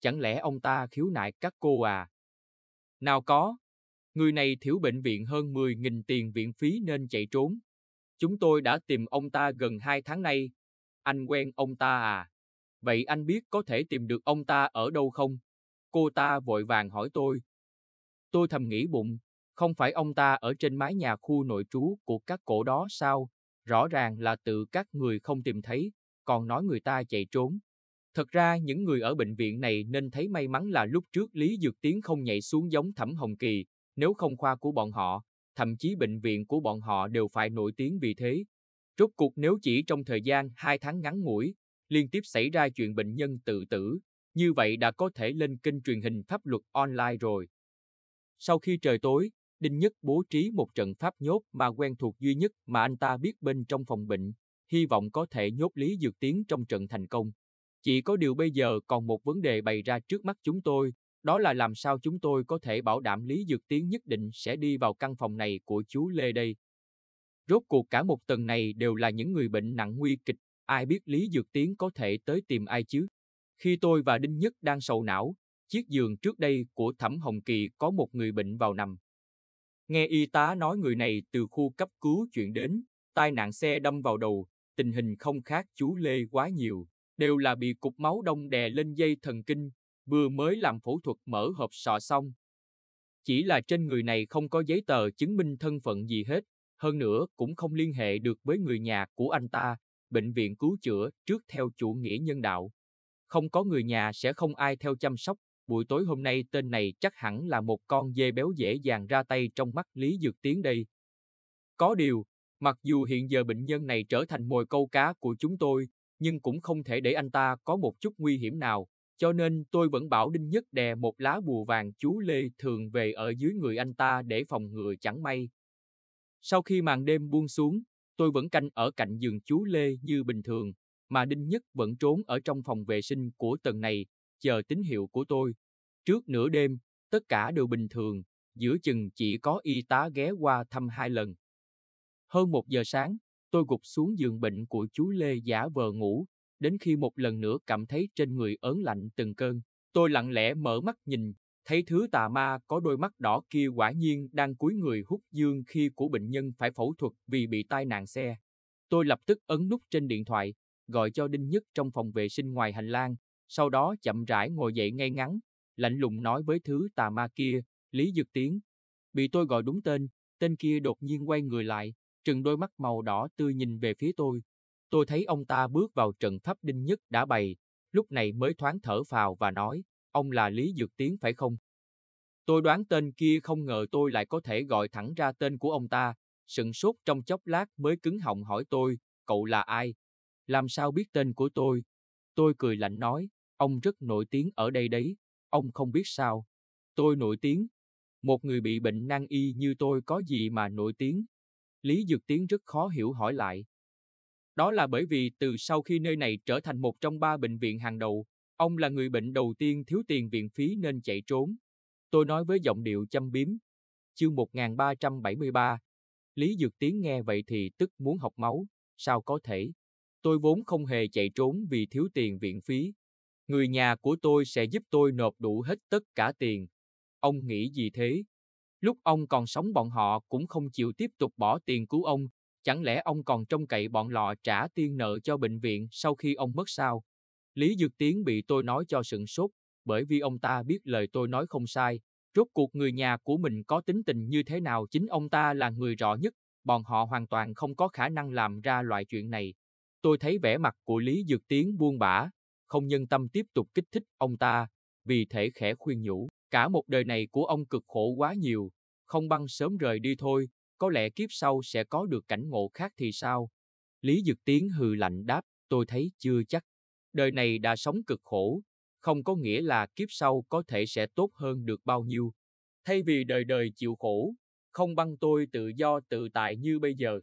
Chẳng lẽ ông ta khiếu nại các cô à? Nào có, người này thiếu bệnh viện hơn 10.000 tiền viện phí nên chạy trốn. Chúng tôi đã tìm ông ta gần hai tháng nay. Anh quen ông ta à? Vậy anh biết có thể tìm được ông ta ở đâu không? Cô ta vội vàng hỏi tôi. Tôi thầm nghĩ bụng, không phải ông ta ở trên mái nhà khu nội trú của các cổ đó sao? Rõ ràng là tự các người không tìm thấy, còn nói người ta chạy trốn. Thật ra những người ở bệnh viện này nên thấy may mắn là lúc trước Lý Dược Tiến không nhảy xuống giống Thẩm Hồng Kỳ, nếu không khoa của bọn họ, thậm chí bệnh viện của bọn họ đều phải nổi tiếng vì thế. Rốt cuộc nếu chỉ trong thời gian 2 tháng ngắn ngủi, liên tiếp xảy ra chuyện bệnh nhân tự tử, như vậy đã có thể lên kênh truyền hình pháp luật online rồi. Sau khi trời tối, Đinh Nhất bố trí một trận pháp nhốt mà quen thuộc duy nhất mà anh ta biết bên trong phòng bệnh, hy vọng có thể nhốt Lý Dược Tiến trong trận thành công. Chỉ có điều bây giờ còn một vấn đề bày ra trước mắt chúng tôi, đó là làm sao chúng tôi có thể bảo đảm Lý Dược Tiến nhất định sẽ đi vào căn phòng này của chú Lê đây. Rốt cuộc cả một tầng này đều là những người bệnh nặng nguy kịch, ai biết Lý Dược Tiến có thể tới tìm ai chứ? Khi tôi và Đinh Nhất đang sầu não, chiếc giường trước đây của Thẩm Hồng Kỳ có một người bệnh vào nằm. Nghe y tá nói người này từ khu cấp cứu chuyển đến, tai nạn xe đâm vào đầu, tình hình không khác chú Lê quá nhiều, đều là bị cục máu đông đè lên dây thần kinh, vừa mới làm phẫu thuật mở hộp sọ xong. Chỉ là trên người này không có giấy tờ chứng minh thân phận gì hết, hơn nữa cũng không liên hệ được với người nhà của anh ta, bệnh viện cứu chữa trước theo chủ nghĩa nhân đạo. Không có người nhà sẽ không ai theo chăm sóc, buổi tối hôm nay tên này chắc hẳn là một con dê béo dễ dàng ra tay trong mắt Lý Dược Tiến đây. Có điều, mặc dù hiện giờ bệnh nhân này trở thành mồi câu cá của chúng tôi, nhưng cũng không thể để anh ta có một chút nguy hiểm nào, cho nên tôi vẫn bảo Đinh Nhất đè một lá bùa vàng chú Lê thường về ở dưới người anh ta để phòng ngừa chẳng may. Sau khi màn đêm buông xuống, tôi vẫn canh ở cạnh giường chú Lê như bình thường, mà Đinh Nhất vẫn trốn ở trong phòng vệ sinh của tầng này, chờ tín hiệu của tôi. Trước nửa đêm, tất cả đều bình thường, giữa chừng chỉ có y tá ghé qua thăm hai lần. Hơn một giờ sáng, tôi gục xuống giường bệnh của chú Lê giả vờ ngủ, đến khi một lần nữa cảm thấy trên người ớn lạnh từng cơn. Tôi lặng lẽ mở mắt nhìn, thấy thứ tà ma có đôi mắt đỏ kia quả nhiên đang cúi người hút dương khi của bệnh nhân phải phẫu thuật vì bị tai nạn xe. Tôi lập tức ấn nút trên điện thoại, gọi cho Đinh Nhất trong phòng vệ sinh ngoài hành lang, sau đó chậm rãi ngồi dậy ngay ngắn, lạnh lùng nói với thứ tà ma kia, Lý Dược Tiến. Bị tôi gọi đúng tên, tên kia đột nhiên quay người lại, trừng đôi mắt màu đỏ tươi nhìn về phía tôi. Tôi thấy ông ta bước vào trận pháp Đinh Nhất đã bày, lúc này mới thoáng thở phào và nói, ông là Lý Dược Tiến phải không? Tôi đoán tên kia không ngờ tôi lại có thể gọi thẳng ra tên của ông ta, sừng sốt trong chốc lát mới cứng họng hỏi tôi, cậu là ai, làm sao biết tên của tôi? Tôi cười lạnh nói, ông rất nổi tiếng ở đây đấy, ông không biết sao. Tôi nổi tiếng. Một người bị bệnh nan y như tôi có gì mà nổi tiếng? Lý Dược Tiến rất khó hiểu hỏi lại. Đó là bởi vì từ sau khi nơi này trở thành một trong ba bệnh viện hàng đầu, ông là người bệnh đầu tiên thiếu tiền viện phí nên chạy trốn. Tôi nói với giọng điệu châm biếm. Chương 1373 Lý Dược Tiến nghe vậy thì tức muốn học máu, sao có thể? Tôi vốn không hề chạy trốn vì thiếu tiền viện phí. Người nhà của tôi sẽ giúp tôi nộp đủ hết tất cả tiền. Ông nghĩ gì thế? Lúc ông còn sống bọn họ cũng không chịu tiếp tục bỏ tiền cứu ông, chẳng lẽ ông còn trông cậy bọn lọ trả tiên nợ cho bệnh viện sau khi ông mất sao? Lý Dược Tiến bị tôi nói cho sửng sốt, bởi vì ông ta biết lời tôi nói không sai. Rốt cuộc người nhà của mình có tính tình như thế nào chính ông ta là người rõ nhất, bọn họ hoàn toàn không có khả năng làm ra loại chuyện này. Tôi thấy vẻ mặt của Lý Dược Tiến buông bã, không nhân tâm tiếp tục kích thích ông ta, vì thể khẽ khuyên nhủ, cả một đời này của ông cực khổ quá nhiều, không băng sớm rời đi thôi, có lẽ kiếp sau sẽ có được cảnh ngộ khác thì sao? Lý Dực Tiến hừ lạnh đáp, tôi thấy chưa chắc. Đời này đã sống cực khổ, không có nghĩa là kiếp sau có thể sẽ tốt hơn được bao nhiêu. Thay vì đời đời chịu khổ, không băng tôi tự do tự tại như bây giờ,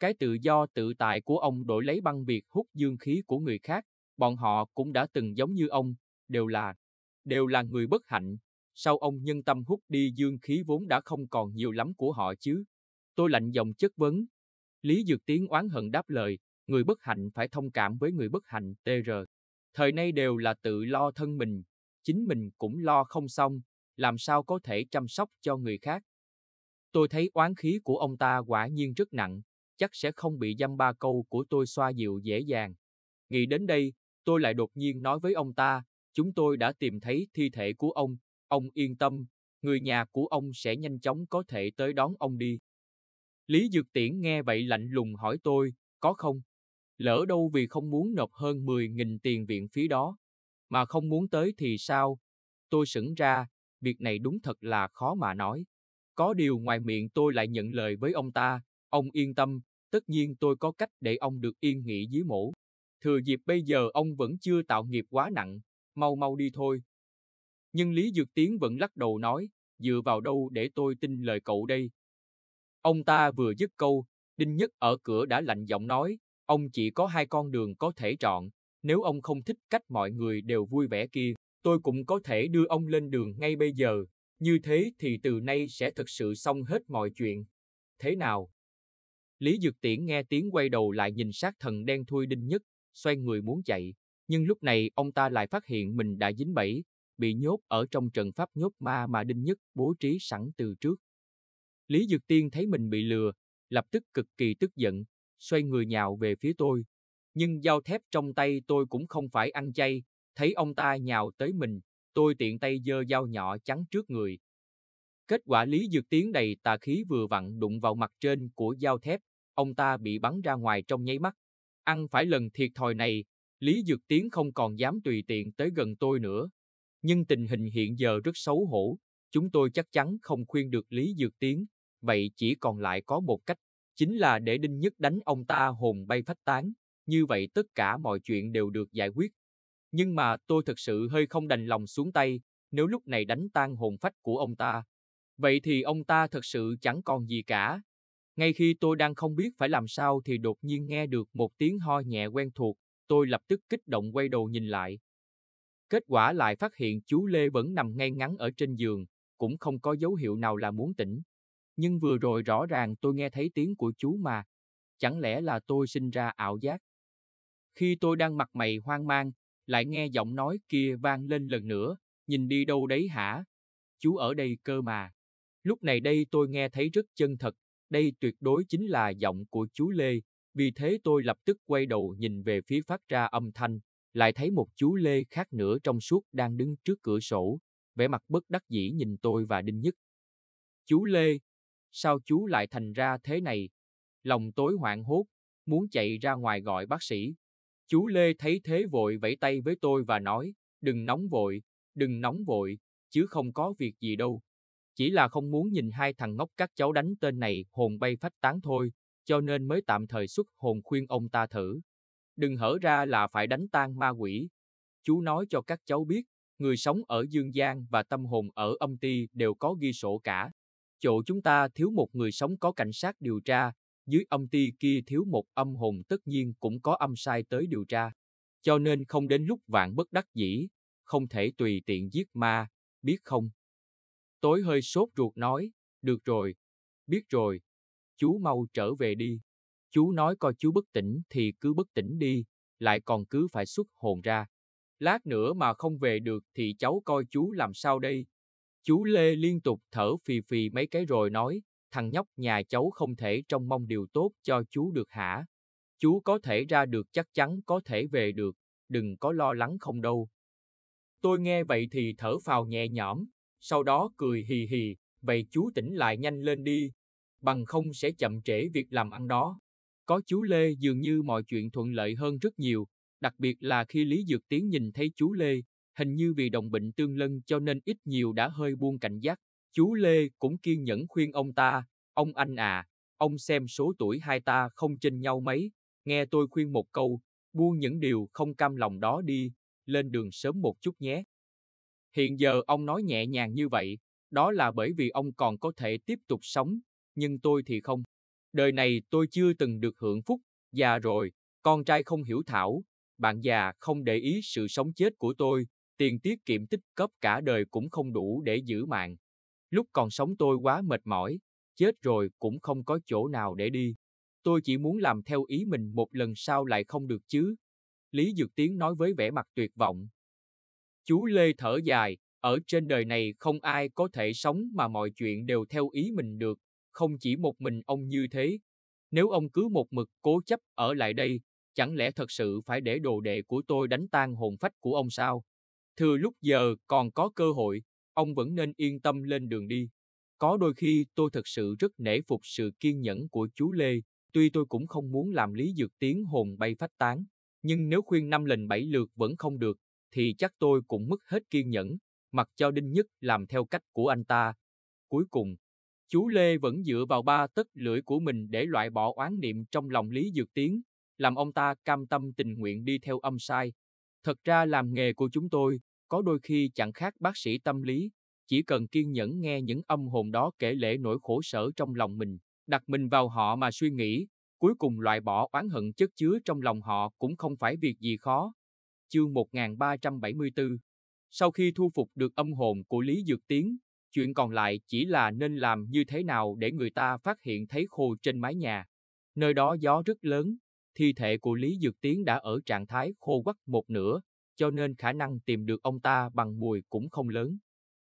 cái tự do tự tại của ông đổi lấy băng biệt hút dương khí của người khác, bọn họ cũng đã từng giống như ông, đều là đều là người bất hạnh, sau ông nhân tâm hút đi dương khí vốn đã không còn nhiều lắm của họ chứ? Tôi lạnh giọng chất vấn. Lý Dược Tiến oán hận đáp lời, người bất hạnh phải thông cảm với người bất hạnh TR. Thời nay đều là tự lo thân mình, chính mình cũng lo không xong, làm sao có thể chăm sóc cho người khác. Tôi thấy oán khí của ông ta quả nhiên rất nặng, chắc sẽ không bị dăm ba câu của tôi xoa dịu dễ dàng. Nghĩ đến đây, tôi lại đột nhiên nói với ông ta, chúng tôi đã tìm thấy thi thể của ông, ông yên tâm, người nhà của ông sẽ nhanh chóng có thể tới đón ông đi. Lý Dược Tiễn nghe vậy lạnh lùng hỏi tôi, có không? Lỡ đâu vì không muốn nộp hơn 10.000 tiền viện phí đó, mà không muốn tới thì sao? Tôi sững ra, việc này đúng thật là khó mà nói. Có điều ngoài miệng tôi lại nhận lời với ông ta, Ông yên tâm, tất nhiên tôi có cách để ông được yên nghỉ dưới mổ. Thừa dịp bây giờ ông vẫn chưa tạo nghiệp quá nặng, mau mau đi thôi. Nhưng Lý Dược Tiến vẫn lắc đầu nói, dựa vào đâu để tôi tin lời cậu đây. Ông ta vừa dứt câu, Đinh Nhất ở cửa đã lạnh giọng nói, ông chỉ có hai con đường có thể chọn, nếu ông không thích cách mọi người đều vui vẻ kia, tôi cũng có thể đưa ông lên đường ngay bây giờ, như thế thì từ nay sẽ thực sự xong hết mọi chuyện. Thế nào? Lý Dược Tiễn nghe tiếng quay đầu lại nhìn sát thần đen thui đinh nhất, xoay người muốn chạy. Nhưng lúc này ông ta lại phát hiện mình đã dính bẫy, bị nhốt ở trong trận pháp nhốt ma mà đinh nhất bố trí sẵn từ trước. Lý Dược Tiên thấy mình bị lừa, lập tức cực kỳ tức giận, xoay người nhào về phía tôi. Nhưng dao thép trong tay tôi cũng không phải ăn chay, thấy ông ta nhào tới mình, tôi tiện tay giơ dao nhỏ chắn trước người. Kết quả Lý Dược Tiến đầy tà khí vừa vặn đụng vào mặt trên của dao thép, ông ta bị bắn ra ngoài trong nháy mắt. Ăn phải lần thiệt thòi này, Lý Dược Tiến không còn dám tùy tiện tới gần tôi nữa. Nhưng tình hình hiện giờ rất xấu hổ, chúng tôi chắc chắn không khuyên được Lý Dược Tiến, vậy chỉ còn lại có một cách, chính là để Đinh Nhất đánh ông ta hồn bay phách tán, như vậy tất cả mọi chuyện đều được giải quyết. Nhưng mà tôi thật sự hơi không đành lòng xuống tay, nếu lúc này đánh tan hồn phách của ông ta, vậy thì ông ta thật sự chẳng còn gì cả, ngay khi tôi đang không biết phải làm sao thì đột nhiên nghe được một tiếng ho nhẹ quen thuộc, tôi lập tức kích động quay đầu nhìn lại. Kết quả lại phát hiện chú Lê vẫn nằm ngay ngắn ở trên giường, cũng không có dấu hiệu nào là muốn tỉnh. Nhưng vừa rồi rõ ràng tôi nghe thấy tiếng của chú mà. Chẳng lẽ là tôi sinh ra ảo giác? Khi tôi đang mặt mày hoang mang, lại nghe giọng nói kia vang lên lần nữa, nhìn đi đâu đấy hả? Chú ở đây cơ mà. Lúc này đây tôi nghe thấy rất chân thật, đây tuyệt đối chính là giọng của chú Lê, vì thế tôi lập tức quay đầu nhìn về phía phát ra âm thanh, lại thấy một chú Lê khác nữa trong suốt đang đứng trước cửa sổ, vẻ mặt bất đắc dĩ nhìn tôi và Đinh Nhất. Chú Lê, sao chú lại thành ra thế này? Lòng tối hoảng hốt, muốn chạy ra ngoài gọi bác sĩ. Chú Lê thấy thế vội vẫy tay với tôi và nói, đừng nóng vội, đừng nóng vội, chứ không có việc gì đâu. Chỉ là không muốn nhìn hai thằng ngốc các cháu đánh tên này hồn bay phách tán thôi, cho nên mới tạm thời xuất hồn khuyên ông ta thử. Đừng hở ra là phải đánh tan ma quỷ. Chú nói cho các cháu biết, người sống ở Dương gian và tâm hồn ở âm ti đều có ghi sổ cả. Chỗ chúng ta thiếu một người sống có cảnh sát điều tra, dưới âm ti kia thiếu một âm hồn tất nhiên cũng có âm sai tới điều tra. Cho nên không đến lúc vạn bất đắc dĩ, không thể tùy tiện giết ma, biết không? tối hơi sốt ruột nói, được rồi, biết rồi, chú mau trở về đi. Chú nói coi chú bất tỉnh thì cứ bất tỉnh đi, lại còn cứ phải xuất hồn ra. Lát nữa mà không về được thì cháu coi chú làm sao đây. Chú Lê liên tục thở phì phì mấy cái rồi nói, thằng nhóc nhà cháu không thể trông mong điều tốt cho chú được hả? Chú có thể ra được chắc chắn có thể về được, đừng có lo lắng không đâu. Tôi nghe vậy thì thở phào nhẹ nhõm, sau đó cười hì hì, vậy chú tỉnh lại nhanh lên đi, bằng không sẽ chậm trễ việc làm ăn đó. Có chú Lê dường như mọi chuyện thuận lợi hơn rất nhiều, đặc biệt là khi Lý Dược Tiến nhìn thấy chú Lê, hình như vì đồng bệnh tương lân cho nên ít nhiều đã hơi buông cảnh giác. Chú Lê cũng kiên nhẫn khuyên ông ta, ông anh à, ông xem số tuổi hai ta không chênh nhau mấy, nghe tôi khuyên một câu, buông những điều không cam lòng đó đi, lên đường sớm một chút nhé. Hiện giờ ông nói nhẹ nhàng như vậy, đó là bởi vì ông còn có thể tiếp tục sống, nhưng tôi thì không. Đời này tôi chưa từng được hưởng phúc, già rồi, con trai không hiểu thảo, bạn già không để ý sự sống chết của tôi, tiền tiết kiệm tích cấp cả đời cũng không đủ để giữ mạng. Lúc còn sống tôi quá mệt mỏi, chết rồi cũng không có chỗ nào để đi. Tôi chỉ muốn làm theo ý mình một lần sau lại không được chứ. Lý Dược Tiến nói với vẻ mặt tuyệt vọng, Chú Lê thở dài, ở trên đời này không ai có thể sống mà mọi chuyện đều theo ý mình được, không chỉ một mình ông như thế. Nếu ông cứ một mực cố chấp ở lại đây, chẳng lẽ thật sự phải để đồ đệ của tôi đánh tan hồn phách của ông sao? Thừa lúc giờ còn có cơ hội, ông vẫn nên yên tâm lên đường đi. Có đôi khi tôi thật sự rất nể phục sự kiên nhẫn của chú Lê, tuy tôi cũng không muốn làm lý dược tiếng hồn bay phách tán, nhưng nếu khuyên năm lần bảy lượt vẫn không được, thì chắc tôi cũng mất hết kiên nhẫn, mặc cho Đinh Nhất làm theo cách của anh ta. Cuối cùng, chú Lê vẫn dựa vào ba tấc lưỡi của mình để loại bỏ oán niệm trong lòng Lý Dược Tiến, làm ông ta cam tâm tình nguyện đi theo âm sai. Thật ra làm nghề của chúng tôi, có đôi khi chẳng khác bác sĩ tâm lý, chỉ cần kiên nhẫn nghe những âm hồn đó kể lễ nỗi khổ sở trong lòng mình, đặt mình vào họ mà suy nghĩ, cuối cùng loại bỏ oán hận chất chứa trong lòng họ cũng không phải việc gì khó chương 1374. Sau khi thu phục được âm hồn của Lý Dược Tiến, chuyện còn lại chỉ là nên làm như thế nào để người ta phát hiện thấy khô trên mái nhà. Nơi đó gió rất lớn, thi thể của Lý Dược Tiến đã ở trạng thái khô quắt một nửa, cho nên khả năng tìm được ông ta bằng mùi cũng không lớn.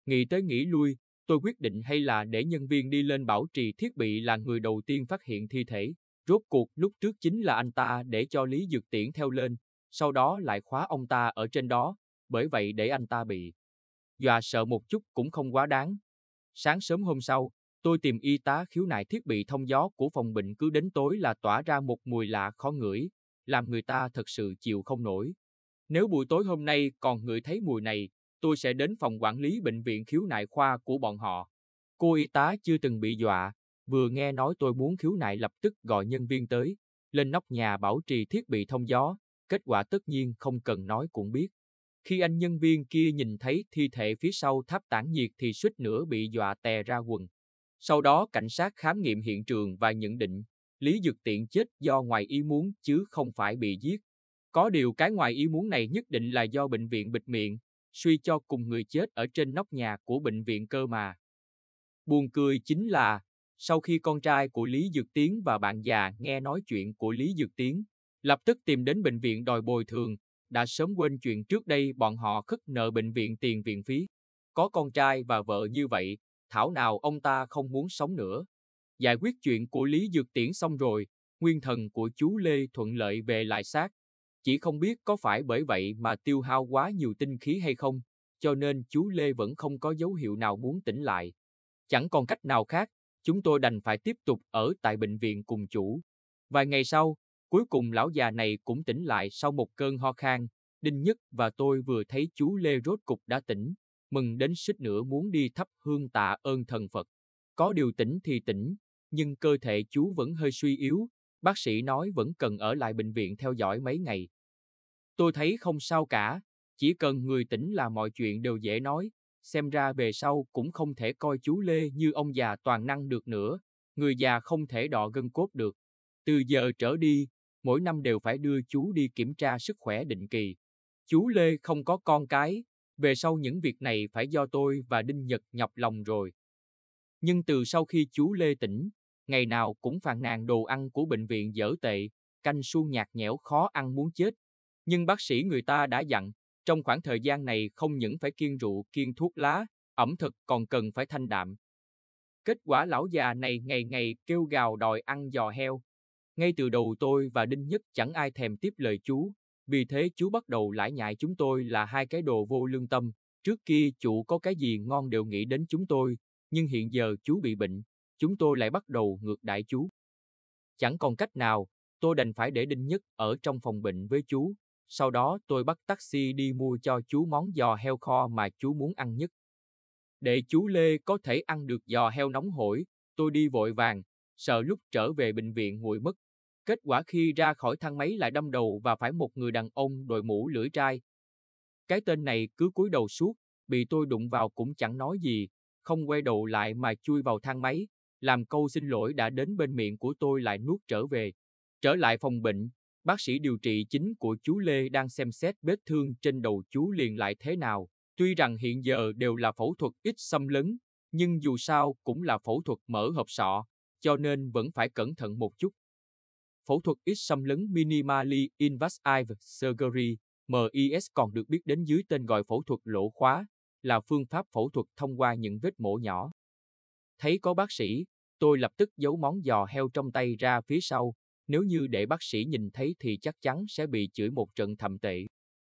Nghĩ tới nghĩ lui, tôi quyết định hay là để nhân viên đi lên bảo trì thiết bị là người đầu tiên phát hiện thi thể. Rốt cuộc lúc trước chính là anh ta để cho Lý Dược Tiễn theo lên, sau đó lại khóa ông ta ở trên đó, bởi vậy để anh ta bị dọa sợ một chút cũng không quá đáng. Sáng sớm hôm sau, tôi tìm y tá khiếu nại thiết bị thông gió của phòng bệnh cứ đến tối là tỏa ra một mùi lạ khó ngửi, làm người ta thật sự chịu không nổi. Nếu buổi tối hôm nay còn ngửi thấy mùi này, tôi sẽ đến phòng quản lý bệnh viện khiếu nại khoa của bọn họ. Cô y tá chưa từng bị dọa, vừa nghe nói tôi muốn khiếu nại lập tức gọi nhân viên tới, lên nóc nhà bảo trì thiết bị thông gió, Kết quả tất nhiên không cần nói cũng biết. Khi anh nhân viên kia nhìn thấy thi thể phía sau tháp tản nhiệt thì suýt nữa bị dọa tè ra quần. Sau đó cảnh sát khám nghiệm hiện trường và nhận định Lý Dực Tiện chết do ngoài ý muốn chứ không phải bị giết. Có điều cái ngoài ý muốn này nhất định là do bệnh viện bịt miệng, suy cho cùng người chết ở trên nóc nhà của bệnh viện cơ mà. Buồn cười chính là, sau khi con trai của Lý Dược Tiến và bạn già nghe nói chuyện của Lý Dược Tiến, lập tức tìm đến bệnh viện đòi bồi thường, đã sớm quên chuyện trước đây bọn họ khất nợ bệnh viện tiền viện phí. Có con trai và vợ như vậy, thảo nào ông ta không muốn sống nữa. Giải quyết chuyện của Lý Dược Tiễn xong rồi, nguyên thần của chú Lê thuận lợi về lại xác. Chỉ không biết có phải bởi vậy mà tiêu hao quá nhiều tinh khí hay không, cho nên chú Lê vẫn không có dấu hiệu nào muốn tỉnh lại. Chẳng còn cách nào khác, chúng tôi đành phải tiếp tục ở tại bệnh viện cùng chủ. Vài ngày sau, Cuối cùng lão già này cũng tỉnh lại sau một cơn ho khan. Đinh Nhất và tôi vừa thấy chú Lê rốt cục đã tỉnh, mừng đến suýt nữa muốn đi thắp hương tạ ơn thần Phật. Có điều tỉnh thì tỉnh, nhưng cơ thể chú vẫn hơi suy yếu, bác sĩ nói vẫn cần ở lại bệnh viện theo dõi mấy ngày. Tôi thấy không sao cả, chỉ cần người tỉnh là mọi chuyện đều dễ nói, xem ra về sau cũng không thể coi chú Lê như ông già toàn năng được nữa, người già không thể đọ gân cốt được. Từ giờ trở đi, mỗi năm đều phải đưa chú đi kiểm tra sức khỏe định kỳ. Chú Lê không có con cái, về sau những việc này phải do tôi và Đinh Nhật nhọc lòng rồi. Nhưng từ sau khi chú Lê tỉnh, ngày nào cũng phàn nàn đồ ăn của bệnh viện dở tệ, canh su nhạt nhẽo khó ăn muốn chết. Nhưng bác sĩ người ta đã dặn, trong khoảng thời gian này không những phải kiêng rượu, kiêng thuốc lá, ẩm thực còn cần phải thanh đạm. Kết quả lão già này ngày ngày kêu gào đòi ăn giò heo, ngay từ đầu tôi và Đinh Nhất chẳng ai thèm tiếp lời chú, vì thế chú bắt đầu lãi nhại chúng tôi là hai cái đồ vô lương tâm. Trước kia chủ có cái gì ngon đều nghĩ đến chúng tôi, nhưng hiện giờ chú bị bệnh, chúng tôi lại bắt đầu ngược đại chú. Chẳng còn cách nào, tôi đành phải để Đinh Nhất ở trong phòng bệnh với chú. Sau đó tôi bắt taxi đi mua cho chú món giò heo kho mà chú muốn ăn nhất. Để chú Lê có thể ăn được giò heo nóng hổi, tôi đi vội vàng, sợ lúc trở về bệnh viện nguội mất. Kết quả khi ra khỏi thang máy lại đâm đầu và phải một người đàn ông đội mũ lưỡi trai. Cái tên này cứ cúi đầu suốt, bị tôi đụng vào cũng chẳng nói gì, không quay đầu lại mà chui vào thang máy, làm câu xin lỗi đã đến bên miệng của tôi lại nuốt trở về. Trở lại phòng bệnh, bác sĩ điều trị chính của chú Lê đang xem xét vết thương trên đầu chú liền lại thế nào. Tuy rằng hiện giờ đều là phẫu thuật ít xâm lấn, nhưng dù sao cũng là phẫu thuật mở hộp sọ, cho nên vẫn phải cẩn thận một chút. Phẫu thuật ít xâm lấn minimally invasive surgery, MIS còn được biết đến dưới tên gọi phẫu thuật lỗ khóa, là phương pháp phẫu thuật thông qua những vết mổ nhỏ. Thấy có bác sĩ, tôi lập tức giấu món giò heo trong tay ra phía sau, nếu như để bác sĩ nhìn thấy thì chắc chắn sẽ bị chửi một trận thậm tệ.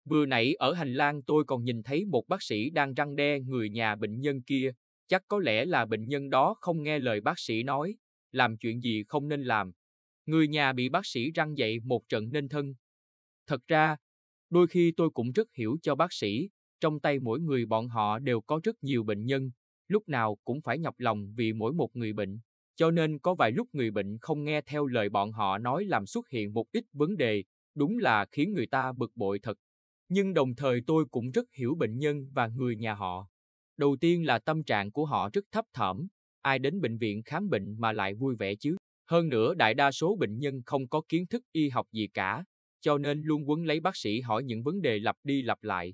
Vừa nãy ở hành lang tôi còn nhìn thấy một bác sĩ đang răng đe người nhà bệnh nhân kia, chắc có lẽ là bệnh nhân đó không nghe lời bác sĩ nói, làm chuyện gì không nên làm. Người nhà bị bác sĩ răng dạy một trận nên thân. Thật ra, đôi khi tôi cũng rất hiểu cho bác sĩ, trong tay mỗi người bọn họ đều có rất nhiều bệnh nhân, lúc nào cũng phải nhọc lòng vì mỗi một người bệnh. Cho nên có vài lúc người bệnh không nghe theo lời bọn họ nói làm xuất hiện một ít vấn đề, đúng là khiến người ta bực bội thật. Nhưng đồng thời tôi cũng rất hiểu bệnh nhân và người nhà họ. Đầu tiên là tâm trạng của họ rất thấp thỏm, ai đến bệnh viện khám bệnh mà lại vui vẻ chứ? Hơn nữa đại đa số bệnh nhân không có kiến thức y học gì cả, cho nên luôn quấn lấy bác sĩ hỏi những vấn đề lặp đi lặp lại.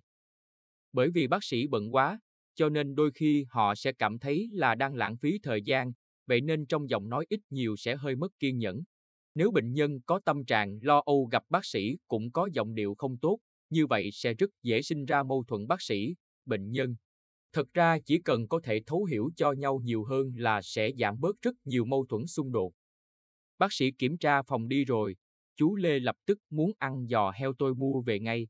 Bởi vì bác sĩ bận quá, cho nên đôi khi họ sẽ cảm thấy là đang lãng phí thời gian, vậy nên trong giọng nói ít nhiều sẽ hơi mất kiên nhẫn. Nếu bệnh nhân có tâm trạng lo âu gặp bác sĩ cũng có giọng điệu không tốt, như vậy sẽ rất dễ sinh ra mâu thuẫn bác sĩ, bệnh nhân thật ra chỉ cần có thể thấu hiểu cho nhau nhiều hơn là sẽ giảm bớt rất nhiều mâu thuẫn xung đột bác sĩ kiểm tra phòng đi rồi chú lê lập tức muốn ăn giò heo tôi mua về ngay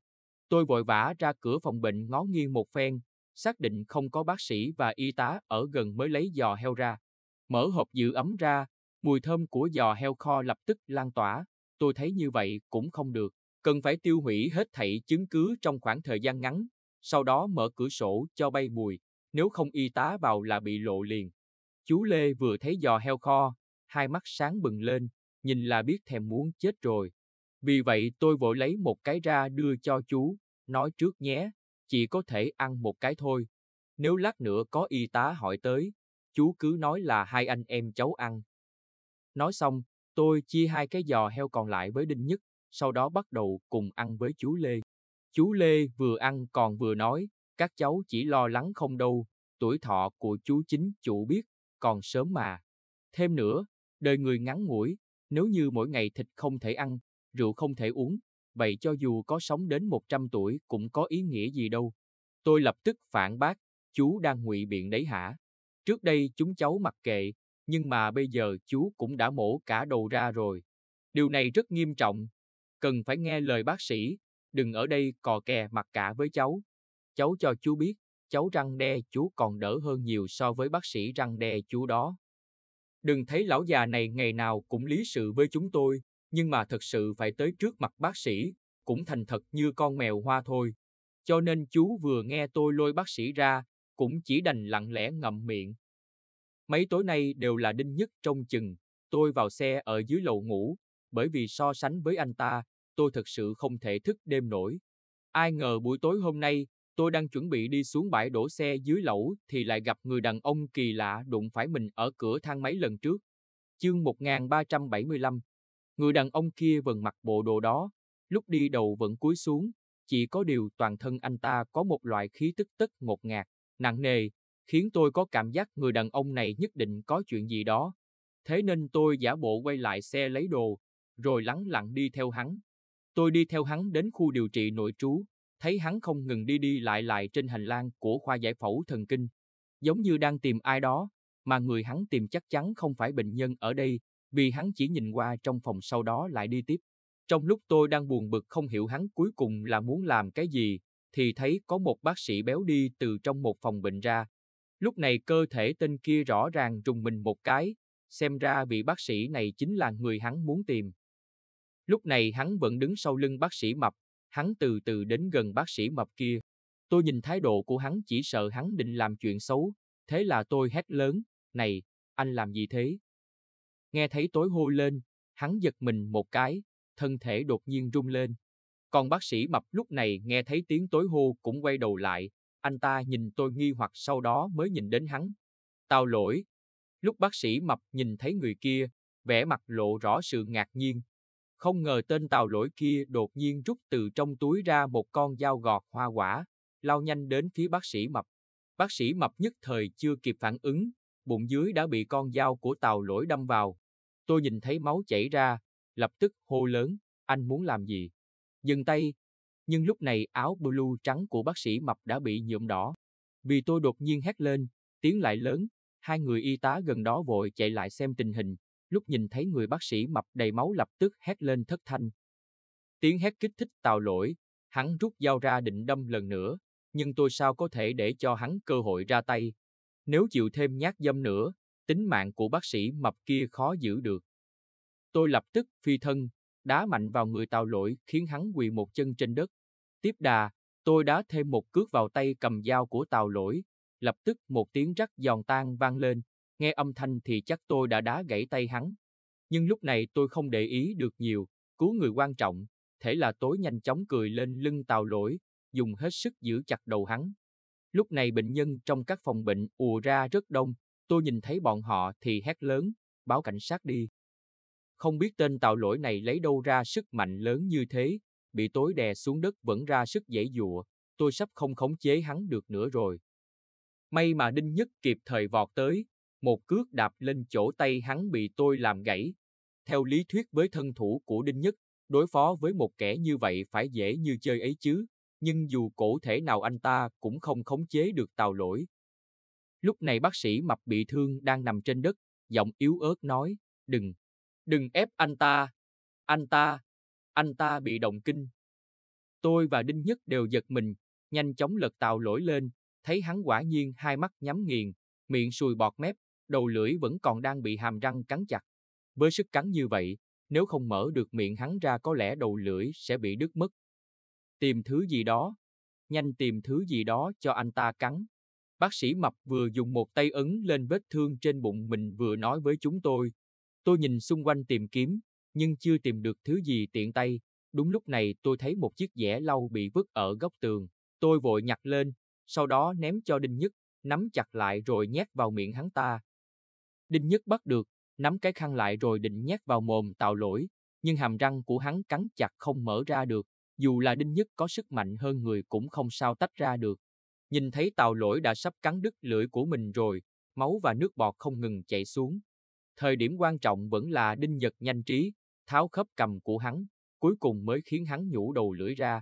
tôi vội vã ra cửa phòng bệnh ngó nghiêng một phen xác định không có bác sĩ và y tá ở gần mới lấy giò heo ra mở hộp giữ ấm ra mùi thơm của giò heo kho lập tức lan tỏa tôi thấy như vậy cũng không được cần phải tiêu hủy hết thảy chứng cứ trong khoảng thời gian ngắn sau đó mở cửa sổ cho bay mùi, nếu không y tá vào là bị lộ liền. Chú Lê vừa thấy giò heo kho, hai mắt sáng bừng lên, nhìn là biết thèm muốn chết rồi. Vì vậy tôi vội lấy một cái ra đưa cho chú, nói trước nhé, chỉ có thể ăn một cái thôi. Nếu lát nữa có y tá hỏi tới, chú cứ nói là hai anh em cháu ăn. Nói xong, tôi chia hai cái giò heo còn lại với Đinh Nhất, sau đó bắt đầu cùng ăn với chú Lê. Chú Lê vừa ăn còn vừa nói, các cháu chỉ lo lắng không đâu, tuổi thọ của chú chính chủ biết, còn sớm mà. Thêm nữa, đời người ngắn ngủi, nếu như mỗi ngày thịt không thể ăn, rượu không thể uống, vậy cho dù có sống đến 100 tuổi cũng có ý nghĩa gì đâu. Tôi lập tức phản bác, chú đang ngụy biện đấy hả? Trước đây chúng cháu mặc kệ, nhưng mà bây giờ chú cũng đã mổ cả đầu ra rồi. Điều này rất nghiêm trọng, cần phải nghe lời bác sĩ, đừng ở đây cò kè mặt cả với cháu. Cháu cho chú biết, cháu răng đe chú còn đỡ hơn nhiều so với bác sĩ răng đe chú đó. Đừng thấy lão già này ngày nào cũng lý sự với chúng tôi, nhưng mà thật sự phải tới trước mặt bác sĩ, cũng thành thật như con mèo hoa thôi. Cho nên chú vừa nghe tôi lôi bác sĩ ra, cũng chỉ đành lặng lẽ ngậm miệng. Mấy tối nay đều là đinh nhất trong chừng, tôi vào xe ở dưới lầu ngủ, bởi vì so sánh với anh ta, tôi thật sự không thể thức đêm nổi. Ai ngờ buổi tối hôm nay, tôi đang chuẩn bị đi xuống bãi đổ xe dưới lẩu thì lại gặp người đàn ông kỳ lạ đụng phải mình ở cửa thang máy lần trước. Chương 1375 Người đàn ông kia vẫn mặc bộ đồ đó, lúc đi đầu vẫn cúi xuống, chỉ có điều toàn thân anh ta có một loại khí tức tức ngột ngạt, nặng nề, khiến tôi có cảm giác người đàn ông này nhất định có chuyện gì đó. Thế nên tôi giả bộ quay lại xe lấy đồ, rồi lắng lặng đi theo hắn. Tôi đi theo hắn đến khu điều trị nội trú, thấy hắn không ngừng đi đi lại lại trên hành lang của khoa giải phẫu thần kinh, giống như đang tìm ai đó, mà người hắn tìm chắc chắn không phải bệnh nhân ở đây, vì hắn chỉ nhìn qua trong phòng sau đó lại đi tiếp. Trong lúc tôi đang buồn bực không hiểu hắn cuối cùng là muốn làm cái gì, thì thấy có một bác sĩ béo đi từ trong một phòng bệnh ra. Lúc này cơ thể tên kia rõ ràng trùng mình một cái, xem ra vị bác sĩ này chính là người hắn muốn tìm. Lúc này hắn vẫn đứng sau lưng bác sĩ mập, hắn từ từ đến gần bác sĩ mập kia. Tôi nhìn thái độ của hắn chỉ sợ hắn định làm chuyện xấu, thế là tôi hét lớn, này, anh làm gì thế? Nghe thấy tối hô lên, hắn giật mình một cái, thân thể đột nhiên rung lên. Còn bác sĩ mập lúc này nghe thấy tiếng tối hô cũng quay đầu lại, anh ta nhìn tôi nghi hoặc sau đó mới nhìn đến hắn. Tao lỗi. Lúc bác sĩ mập nhìn thấy người kia, vẻ mặt lộ rõ sự ngạc nhiên, không ngờ tên tàu lỗi kia đột nhiên rút từ trong túi ra một con dao gọt hoa quả, lao nhanh đến phía bác sĩ mập. Bác sĩ mập nhất thời chưa kịp phản ứng, bụng dưới đã bị con dao của tàu lỗi đâm vào. Tôi nhìn thấy máu chảy ra, lập tức hô lớn, anh muốn làm gì? Dừng tay. Nhưng lúc này áo blue trắng của bác sĩ mập đã bị nhuộm đỏ. Vì tôi đột nhiên hét lên, tiếng lại lớn, hai người y tá gần đó vội chạy lại xem tình hình lúc nhìn thấy người bác sĩ mập đầy máu lập tức hét lên thất thanh. Tiếng hét kích thích tào lỗi, hắn rút dao ra định đâm lần nữa, nhưng tôi sao có thể để cho hắn cơ hội ra tay. Nếu chịu thêm nhát dâm nữa, tính mạng của bác sĩ mập kia khó giữ được. Tôi lập tức phi thân, đá mạnh vào người tào lỗi khiến hắn quỳ một chân trên đất. Tiếp đà, tôi đá thêm một cước vào tay cầm dao của tào lỗi, lập tức một tiếng rắc giòn tan vang lên, nghe âm thanh thì chắc tôi đã đá gãy tay hắn. Nhưng lúc này tôi không để ý được nhiều, cứu người quan trọng, thể là tối nhanh chóng cười lên lưng tàu lỗi, dùng hết sức giữ chặt đầu hắn. Lúc này bệnh nhân trong các phòng bệnh ùa ra rất đông, tôi nhìn thấy bọn họ thì hét lớn, báo cảnh sát đi. Không biết tên tàu lỗi này lấy đâu ra sức mạnh lớn như thế, bị tối đè xuống đất vẫn ra sức dễ dụa, tôi sắp không khống chế hắn được nữa rồi. May mà Đinh Nhất kịp thời vọt tới, một cước đạp lên chỗ tay hắn bị tôi làm gãy. Theo lý thuyết với thân thủ của Đinh Nhất, đối phó với một kẻ như vậy phải dễ như chơi ấy chứ, nhưng dù cổ thể nào anh ta cũng không khống chế được tàu lỗi. Lúc này bác sĩ mập bị thương đang nằm trên đất, giọng yếu ớt nói, đừng, đừng ép anh ta, anh ta, anh ta bị động kinh. Tôi và Đinh Nhất đều giật mình, nhanh chóng lật tàu lỗi lên, thấy hắn quả nhiên hai mắt nhắm nghiền, miệng sùi bọt mép, đầu lưỡi vẫn còn đang bị hàm răng cắn chặt. Với sức cắn như vậy, nếu không mở được miệng hắn ra có lẽ đầu lưỡi sẽ bị đứt mất. Tìm thứ gì đó, nhanh tìm thứ gì đó cho anh ta cắn. Bác sĩ Mập vừa dùng một tay ấn lên vết thương trên bụng mình vừa nói với chúng tôi. Tôi nhìn xung quanh tìm kiếm, nhưng chưa tìm được thứ gì tiện tay. Đúng lúc này tôi thấy một chiếc dẻ lau bị vứt ở góc tường. Tôi vội nhặt lên, sau đó ném cho Đinh Nhất, nắm chặt lại rồi nhét vào miệng hắn ta. Đinh Nhất bắt được, nắm cái khăn lại rồi định nhét vào mồm tạo lỗi, nhưng hàm răng của hắn cắn chặt không mở ra được, dù là Đinh Nhất có sức mạnh hơn người cũng không sao tách ra được. Nhìn thấy tàu lỗi đã sắp cắn đứt lưỡi của mình rồi, máu và nước bọt không ngừng chảy xuống. Thời điểm quan trọng vẫn là Đinh Nhật nhanh trí, tháo khớp cầm của hắn, cuối cùng mới khiến hắn nhủ đầu lưỡi ra.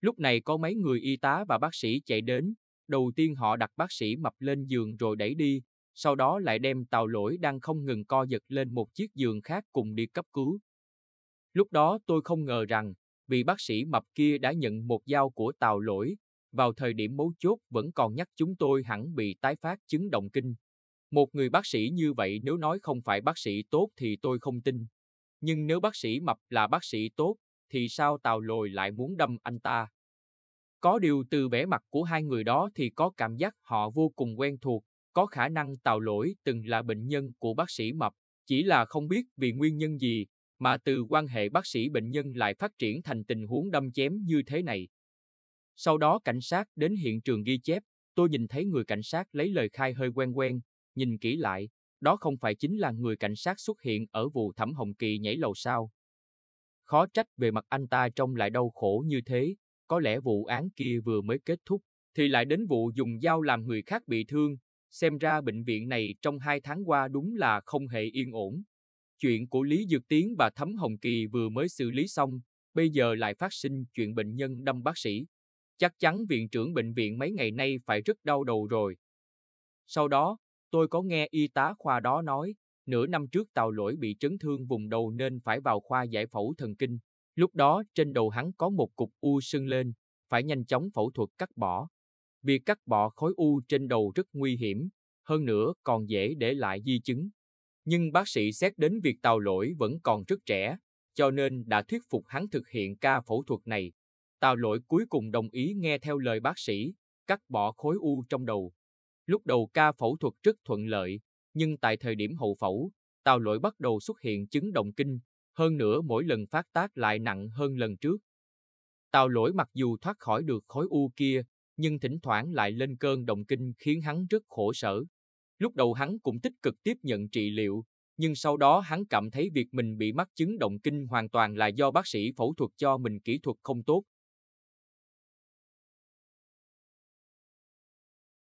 Lúc này có mấy người y tá và bác sĩ chạy đến, đầu tiên họ đặt bác sĩ mập lên giường rồi đẩy đi, sau đó lại đem tàu lỗi đang không ngừng co giật lên một chiếc giường khác cùng đi cấp cứu. Lúc đó tôi không ngờ rằng, vị bác sĩ mập kia đã nhận một dao của tàu lỗi, vào thời điểm mấu chốt vẫn còn nhắc chúng tôi hẳn bị tái phát chứng động kinh. Một người bác sĩ như vậy nếu nói không phải bác sĩ tốt thì tôi không tin. Nhưng nếu bác sĩ mập là bác sĩ tốt, thì sao tàu lồi lại muốn đâm anh ta? Có điều từ vẻ mặt của hai người đó thì có cảm giác họ vô cùng quen thuộc, có khả năng Tào Lỗi từng là bệnh nhân của bác sĩ Mập, chỉ là không biết vì nguyên nhân gì mà từ quan hệ bác sĩ bệnh nhân lại phát triển thành tình huống đâm chém như thế này. Sau đó cảnh sát đến hiện trường ghi chép, tôi nhìn thấy người cảnh sát lấy lời khai hơi quen quen, nhìn kỹ lại, đó không phải chính là người cảnh sát xuất hiện ở vụ Thẩm Hồng Kỳ nhảy lầu sao. Khó trách về mặt anh ta trông lại đau khổ như thế, có lẽ vụ án kia vừa mới kết thúc, thì lại đến vụ dùng dao làm người khác bị thương, xem ra bệnh viện này trong hai tháng qua đúng là không hề yên ổn. Chuyện của Lý Dược Tiến và Thấm Hồng Kỳ vừa mới xử lý xong, bây giờ lại phát sinh chuyện bệnh nhân đâm bác sĩ. Chắc chắn viện trưởng bệnh viện mấy ngày nay phải rất đau đầu rồi. Sau đó, tôi có nghe y tá khoa đó nói, nửa năm trước tàu Lỗi bị chấn thương vùng đầu nên phải vào khoa giải phẫu thần kinh. Lúc đó trên đầu hắn có một cục u sưng lên, phải nhanh chóng phẫu thuật cắt bỏ, Việc cắt bỏ khối u trên đầu rất nguy hiểm, hơn nữa còn dễ để lại di chứng. Nhưng bác sĩ xét đến việc tàu Lỗi vẫn còn rất trẻ, cho nên đã thuyết phục hắn thực hiện ca phẫu thuật này. Tàu Lỗi cuối cùng đồng ý nghe theo lời bác sĩ, cắt bỏ khối u trong đầu. Lúc đầu ca phẫu thuật rất thuận lợi, nhưng tại thời điểm hậu phẫu, tàu Lỗi bắt đầu xuất hiện chứng động kinh, hơn nữa mỗi lần phát tác lại nặng hơn lần trước. Tàu Lỗi mặc dù thoát khỏi được khối u kia, nhưng thỉnh thoảng lại lên cơn động kinh khiến hắn rất khổ sở. Lúc đầu hắn cũng tích cực tiếp nhận trị liệu, nhưng sau đó hắn cảm thấy việc mình bị mắc chứng động kinh hoàn toàn là do bác sĩ phẫu thuật cho mình kỹ thuật không tốt,